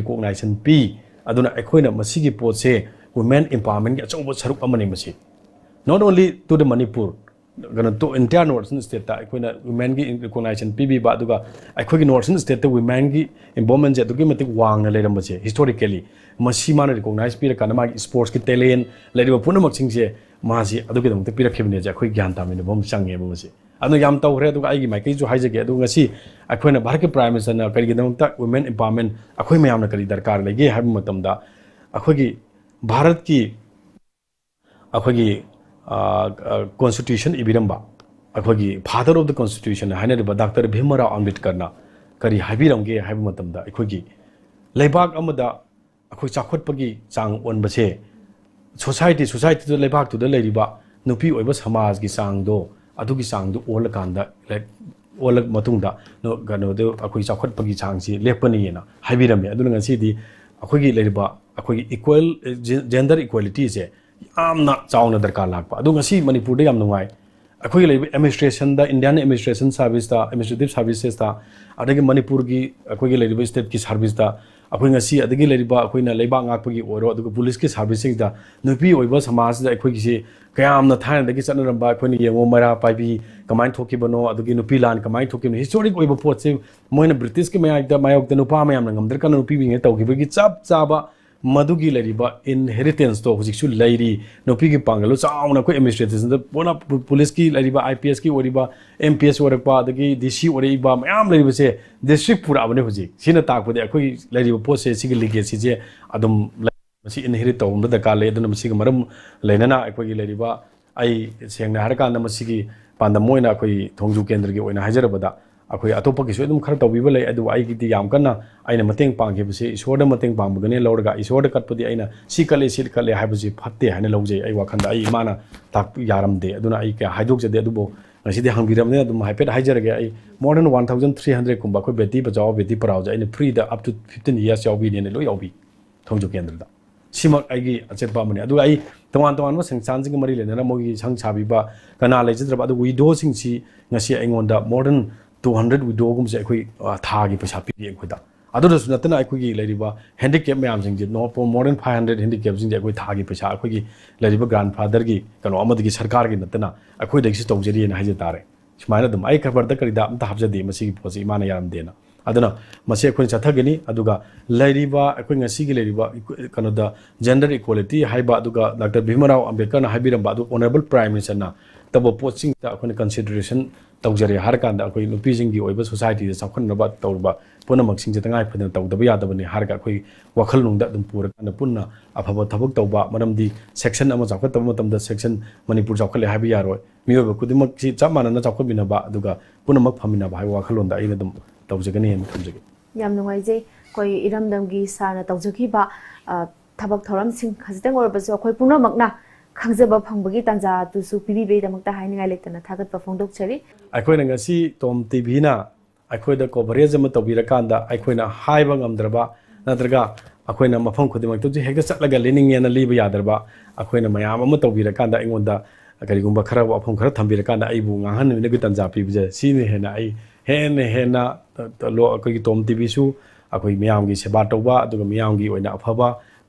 पी अदुना एकोई ना वुमेन इंपावरमेंट अच्छा सरुक सरुप अमनी मसी not only to the Manipur कनो तो इंडिया नॉर्थन स्टेट ता एकोई वुमेन की रिकॉग्नाइजेशन पी भी बाद दुगा स्टेट ते वुमेन की इंपावरमेंट जे दुगी मतिक मैं रिकॉग्नाइज पीर का ना स्पोर्ट्स की टैलेंट लेडी वो पुनः मक्सिंग से मासी अदू के दमते पीर ज्ञान तामिने बम चंगे बम से अनु याम जो है जगह भारत के प्राइम मिनिस्टर ना करी वुमेन इंपावरमेंट अखोई मैं याम दरकार लगी अखोई भारत की अखोई की कॉन्स्टिट्यूशन इबिरंबा अखोई फादर ऑफ द कॉन्स्टिट्यूशन है ना डॉक्टर भीमराव अम्बेडकर ना करी हाई भी ꯑꯩꯈꯣꯏ ꯆꯥꯎꯈꯠꯄꯒꯤ ꯆꯥꯡ ꯑꯣꯟꯕꯁꯦ ꯁꯣꯁꯥꯏꯇꯤ ꯁꯣꯁꯥꯏꯇꯤꯗ ꯂꯩꯕꯥꯛꯇꯨꯗ ꯂꯩꯔꯤꯕ ꯅꯨꯄꯤ ꯑꯣꯏꯕ ꯁꯃꯥꯖꯒꯤ ꯆꯥꯡꯗꯣ ꯑꯗꯨꯒꯤ ꯆꯥꯡꯗꯣ ꯑꯣꯜꯂꯀꯥꯟꯗ ꯑꯣꯜꯂꯛ ꯃꯇꯨꯡꯗ ꯀꯩꯅꯣꯗꯣ ꯑꯩꯈꯣꯏ ꯆꯥꯎꯈꯠꯄꯒꯤ ꯆꯥꯡꯁꯤ ꯂꯦꯞꯄꯅꯤꯅ ꯍꯥꯏꯕꯤꯔꯝꯃꯤ ꯑꯗꯨꯅ ꯉꯁꯤꯗꯤ ꯑꯩꯈꯣꯏꯒꯤ ꯂꯩꯔꯤꯕ ꯑꯩꯈꯣꯏꯒꯤ ꯏꯀ꯭ꯋꯦꯜ ꯖꯦꯟꯗꯔ ꯏꯀ꯭ꯋꯦꯂꯤꯇꯤꯁꯦ ꯌꯥꯝꯅ ꯆꯥꯎꯅ ꯗꯔꯀꯥꯔ ꯂꯥꯛꯄ ꯑꯗꯣ ꯉꯁꯤ ꯃꯅꯤꯄꯨꯔꯗ ꯌꯥꯝ ꯅꯨꯡꯉꯥꯏ ꯑꯩꯈꯣꯏꯒꯤ ꯂꯩꯕ ꯑꯦꯗꯃꯤꯅꯤꯁꯇ꯭ꯔꯦꯁꯟꯗ ꯏꯟꯗꯤꯌꯥꯟ ꯑꯦꯗꯃꯤꯅꯤꯁꯇ꯭ꯔꯦꯁꯟ ꯁꯥꯔꯚꯤꯁꯇ ꯑꯦꯗꯃꯤꯅꯤꯁꯇ꯭ꯔꯦꯇꯤꯕ ꯁꯥꯔꯚꯤꯁꯦꯁꯇ ꯑꯗꯒꯤ ꯃꯅꯤꯄꯨꯔꯒꯤ ꯑꯩꯈꯣꯏꯒꯤ ꯂꯩꯔꯤꯕ ꯏꯁꯇꯦꯠꯀꯤ ꯁꯥꯔꯚꯤꯁꯇ ꯑꯩꯈꯣꯏ ꯉꯁꯤ ꯑꯗꯒꯤ ꯂꯩꯔꯤꯕ ꯑꯩꯈꯣꯏꯅ ꯂꯩꯕꯥꯛ ꯉꯥꯛꯄꯒꯤ ꯑꯣꯏꯔꯣ ꯑꯗꯨꯒ ꯄꯨꯂꯤꯁꯀꯤ ꯁꯥꯔꯚꯤꯁꯁꯤꯡꯗ ꯅꯨꯄꯤ ꯑꯣꯏꯕ ꯁꯃꯥꯖꯁꯤꯗ ꯑꯩꯈꯣꯏꯒꯤꯁꯤ ꯀꯌꯥꯝꯅ ꯊꯥꯏꯅꯗꯒꯤ ꯆꯠꯅꯔꯝꯕ ꯑꯩꯈꯣꯏꯅ ꯌꯦꯡꯉꯣ ꯃꯩꯔꯥ ꯄꯥꯏꯕꯤ ꯀꯃꯥꯏꯅ ꯊꯣꯛꯈꯤꯕꯅꯣ ꯑꯗꯒꯤ ꯅꯨꯄꯤ ꯂꯥꯟ ꯀꯃꯥꯏꯅ ꯊꯣꯛꯈꯤꯕꯅꯣ ꯍꯤꯁꯇꯣꯔꯤꯛ ꯑꯣꯏꯕ ꯄꯣꯠꯁꯦ ꯃꯣꯏꯅ ꯕ꯭ꯔꯤꯇꯤꯁꯀꯤ ꯃꯌꯥꯏꯗ ꯃꯥꯌꯣꯛꯇ ꯅꯨꯄꯥ ꯃꯌꯥꯝꯅ ꯉꯝꯗ꯭ꯔꯀꯥꯟꯗ ꯅꯨꯄꯤ ꯃꯤꯉꯩ ꯇꯧꯈꯤꯕꯒꯤ ꯆꯞ ꯆꯥꯕ मधुगी इनहेरिटेंस तो हजिशु लेरी नौपी पांगल चाउन अखो एडमिनिस्ट्रेटिव पूरा पुलिस की आई पी एस की एम पी एस होरपी डी सी हो मैम लेरीबे डिस्ट्रिक पुराबने हजिक ताकदे अखोई पोसे लीगेसीजे इनहेरिट तौब दरकार लेना अखोई सेंगना पांदम अखोई थोजू केंद्र की ꯑꯩꯈꯣꯏ ꯑꯇꯣꯞꯄꯒꯤꯁꯨ ꯑꯗꯨꯝ ꯈꯔ ꯇꯧꯕꯤꯕ ꯂꯩ ꯑꯗꯨꯕꯨ ꯑꯩꯒꯤꯗꯤ ꯌꯥꯝ ꯀꯟꯅ ꯑꯩꯅ ꯃꯇꯦꯡ ꯄꯥꯡꯈꯤꯕꯁꯤ ꯏꯁꯣꯔꯗ ꯃꯇꯦꯡ ꯄꯥꯡꯕꯒꯅꯦ ꯂꯧꯔꯒ ꯏꯁꯣꯔꯗ ꯀꯠꯄꯗꯤ ꯑꯩꯅ ꯁꯤ ꯀꯠꯂꯦ ꯁꯤ ꯀꯠꯂꯦ ꯍꯥꯏꯕꯁꯤ ꯐꯠꯇꯦ ꯍꯥꯏꯅ ꯂꯧꯖꯩ ꯑꯩ ꯋꯥꯈꯟꯗ ꯑꯩ ꯏꯃꯥꯅ ꯇꯥꯛꯄ ꯌꯥꯔꯝꯗꯦ ꯑꯗꯨꯅ ꯑꯩ ꯀꯌꯥ ꯍꯥꯏꯗꯣꯛꯆꯗꯦ ꯑꯗꯨꯕꯨ ꯉꯁꯤꯗꯤ ꯍꯪꯕꯤꯔꯕꯅꯤꯅ ꯑꯗꯨꯝ ꯍꯥꯏꯐꯦꯠ ꯍꯥꯏꯖꯔꯒꯦ ꯑꯩ more than one thousand three ꯍꯟꯗ꯭ꯔꯦꯗꯀꯨꯝꯕ ꯑꯩꯈꯣꯏ ꯕꯦꯇꯤ ꯕꯆꯥꯎ ꯕꯦꯇꯤ ꯄꯔꯥꯎꯁꯦ ꯑꯩꯅ ꯐ꯭ꯔꯤꯗ ꯑꯞ ꯇꯨ ꯐꯤꯐꯇꯤꯟ ꯏꯌꯥꯔꯁ ꯌꯥꯎꯕꯤꯅꯦꯅ ꯂꯣꯏ ꯌꯥꯎꯕꯤ ꯊꯧꯖꯣ ꯀꯦꯟꯗ꯭ꯔꯗ ꯁꯤꯃꯛ ꯑꯩꯒꯤ ꯑꯆꯦꯠꯄ ꯑꯃꯅꯤ ꯑꯗꯨꯒ ꯑꯩ ꯇꯣꯉꯥꯟ ꯇꯣꯉꯥꯟꯕ ꯁꯪꯁꯊꯥꯟꯁꯤꯡꯒ ꯃꯔꯤ ꯂꯩꯅꯅ ꯃꯣꯏꯒꯤ ꯁꯪ ꯁꯥꯕꯤꯕ ꯀꯅꯥ ꯂꯩꯖꯗ꯭ꯔꯕ ꯑꯗꯨꯒ ꯋꯤꯗꯣꯁꯤꯡꯁꯤ ꯉꯁꯤ ꯑꯩꯉꯣꯟꯗ ꯃꯣꯔꯗꯟ ꯇꯨ ꯍꯟꯗ꯭ꯔꯦꯗ ꯋꯤꯗꯣꯒꯨꯝꯕꯁꯦ ꯑꯩꯈꯣꯏ ꯊꯥꯒꯤ ꯄꯩꯁꯥ ꯄꯤꯔꯤ ꯑꯩꯈꯣꯏꯗ ꯑꯗꯨꯗꯁꯨ ꯅꯠꯇꯅ ꯑꯩꯈꯣꯏꯒꯤ ꯂꯩꯔꯤꯕ ꯍꯦꯟꯗꯤꯀꯦꯞ ꯃꯌꯥꯝꯁꯤꯡꯁꯦ ꯅꯣꯄꯣ ꯃꯣꯔ ꯗꯦꯟ ꯐꯥꯏꯚ ꯍꯟꯗ꯭ꯔꯦꯗ ꯍꯦꯟꯗꯤꯀꯦꯞꯁꯤꯡꯁꯦ ꯑꯩꯈꯣꯏ ꯊꯥꯒꯤ ꯄꯩꯁꯥ ꯑꯩꯈꯣꯏꯒꯤ ꯂꯩꯔꯤꯕ ꯒ꯭ꯔꯥꯟꯐꯥꯗꯔꯒꯤ ꯀꯩꯅꯣ ꯑꯃꯗꯒꯤ ꯁꯔꯀꯥꯔꯒꯤ ꯅꯠꯇꯅ ꯑꯩꯈꯣꯏꯗꯒꯤꯁꯨ ꯇꯧꯖꯔꯤꯑꯅ ꯍꯥꯏꯖ ꯇꯥꯔꯦ ꯁꯨꯃꯥꯏꯅ ꯑꯗꯨꯝ ꯑꯩ ꯈꯕꯔꯗ ꯀꯔꯤꯗ ꯑꯝꯇ ꯍꯥꯞꯆꯗꯦ ꯃꯁꯤꯒꯤ ꯄꯣꯠꯁꯤ ꯏꯃꯥꯅ ꯌꯥꯔꯝꯗꯦꯅ ꯑꯗꯨꯅ ꯃꯁꯤ ꯑꯩꯈꯣꯏꯅ ꯆꯠꯊꯒꯅꯤ ꯑꯗꯨꯒ ꯂꯩꯔꯤꯕ ꯑꯩꯈꯣꯏ ꯉꯁꯤꯒꯤ ꯂꯩꯔꯤꯕ ꯀꯩꯅꯣꯗ ꯖꯦꯟꯗꯔ ꯏꯀ꯭ꯋꯥꯂꯤꯇꯤ ꯍꯥꯏꯕ ꯑꯗꯨꯒ ꯗꯥꯛꯇꯔ ꯚꯤꯃꯔꯥꯎ ꯑꯝꯕꯦꯗꯀꯔꯅ ꯍꯥꯏꯕꯤꯔꯝꯕ ꯑꯗꯨ ꯑꯣꯅꯔꯦꯕꯜ ꯄ꯭ꯔꯥꯏꯝ ꯃꯤꯅꯤꯁꯇꯔꯅ ꯇꯧꯕ ꯄꯣꯠꯁꯤꯡꯗ ꯑꯩꯈꯣꯏꯅ ꯀꯟꯁꯤꯗꯔꯦꯁꯟ 导致的 harga 那个因 opising 品 OIBA society 的做出个那个头巴女人长生没有那个那个头部有个那个头部有个那个头部有个那个头部有个那个头部这个那个头部有个那个头部有个那个头部有个那个头 a 有个那个头部有个那个头部 k 个那个头部有个那个头部有个那 a 头部有个那个头 a 有个那个头部有个那个头部有个那个头部有 m 那个头部 खंगजब फंगबगी तंजा तुसु पीबीबे दमकता हाइनिंगाय लेतना थागत पफोंगदोक छरी आखोय नंगसी टोम टीवी ना आखोय द कवरेज म तबीर कांदा आखोय ना हाइब ngamdrba नत्रगा लीब यादरबा आखोय ना मयाम म तबीर वफम खरा थंबीर कांदा आइबु ngahan ne gi tanja pibje sine hena ai hen hena lo आखोय टोम टीवी सु आखोय मयाम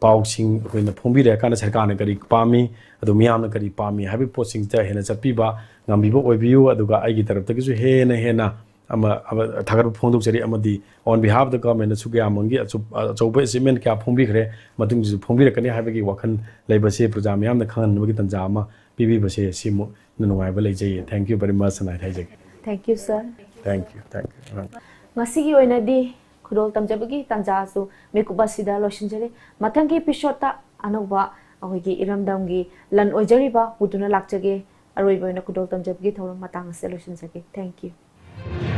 पाउसीन सरकार पाई अब मैं पाई है पोसी हेन चपीबी तरफ हेन थगर फोदरी ऑन बिहाफ द गमें क्या अचुब अचीवें क्या फोरे फोरकने वखन लेबे प्रजा मैं खाने की तंजा पीबीबे नाइबे थैंक यू वेरी मच नाइ thank you sir thank you thank you खुदोल तमजबगी तंजासु मेकुबसिदा लोसिनजरे मथंगे पिशोता अनोबा अखोगी की लन ओजरिबा पुदुना लाक्चगे अरोइबोना खुदोल तमजबगी थौरम मतांगसे लोसिनजगे थैंक यू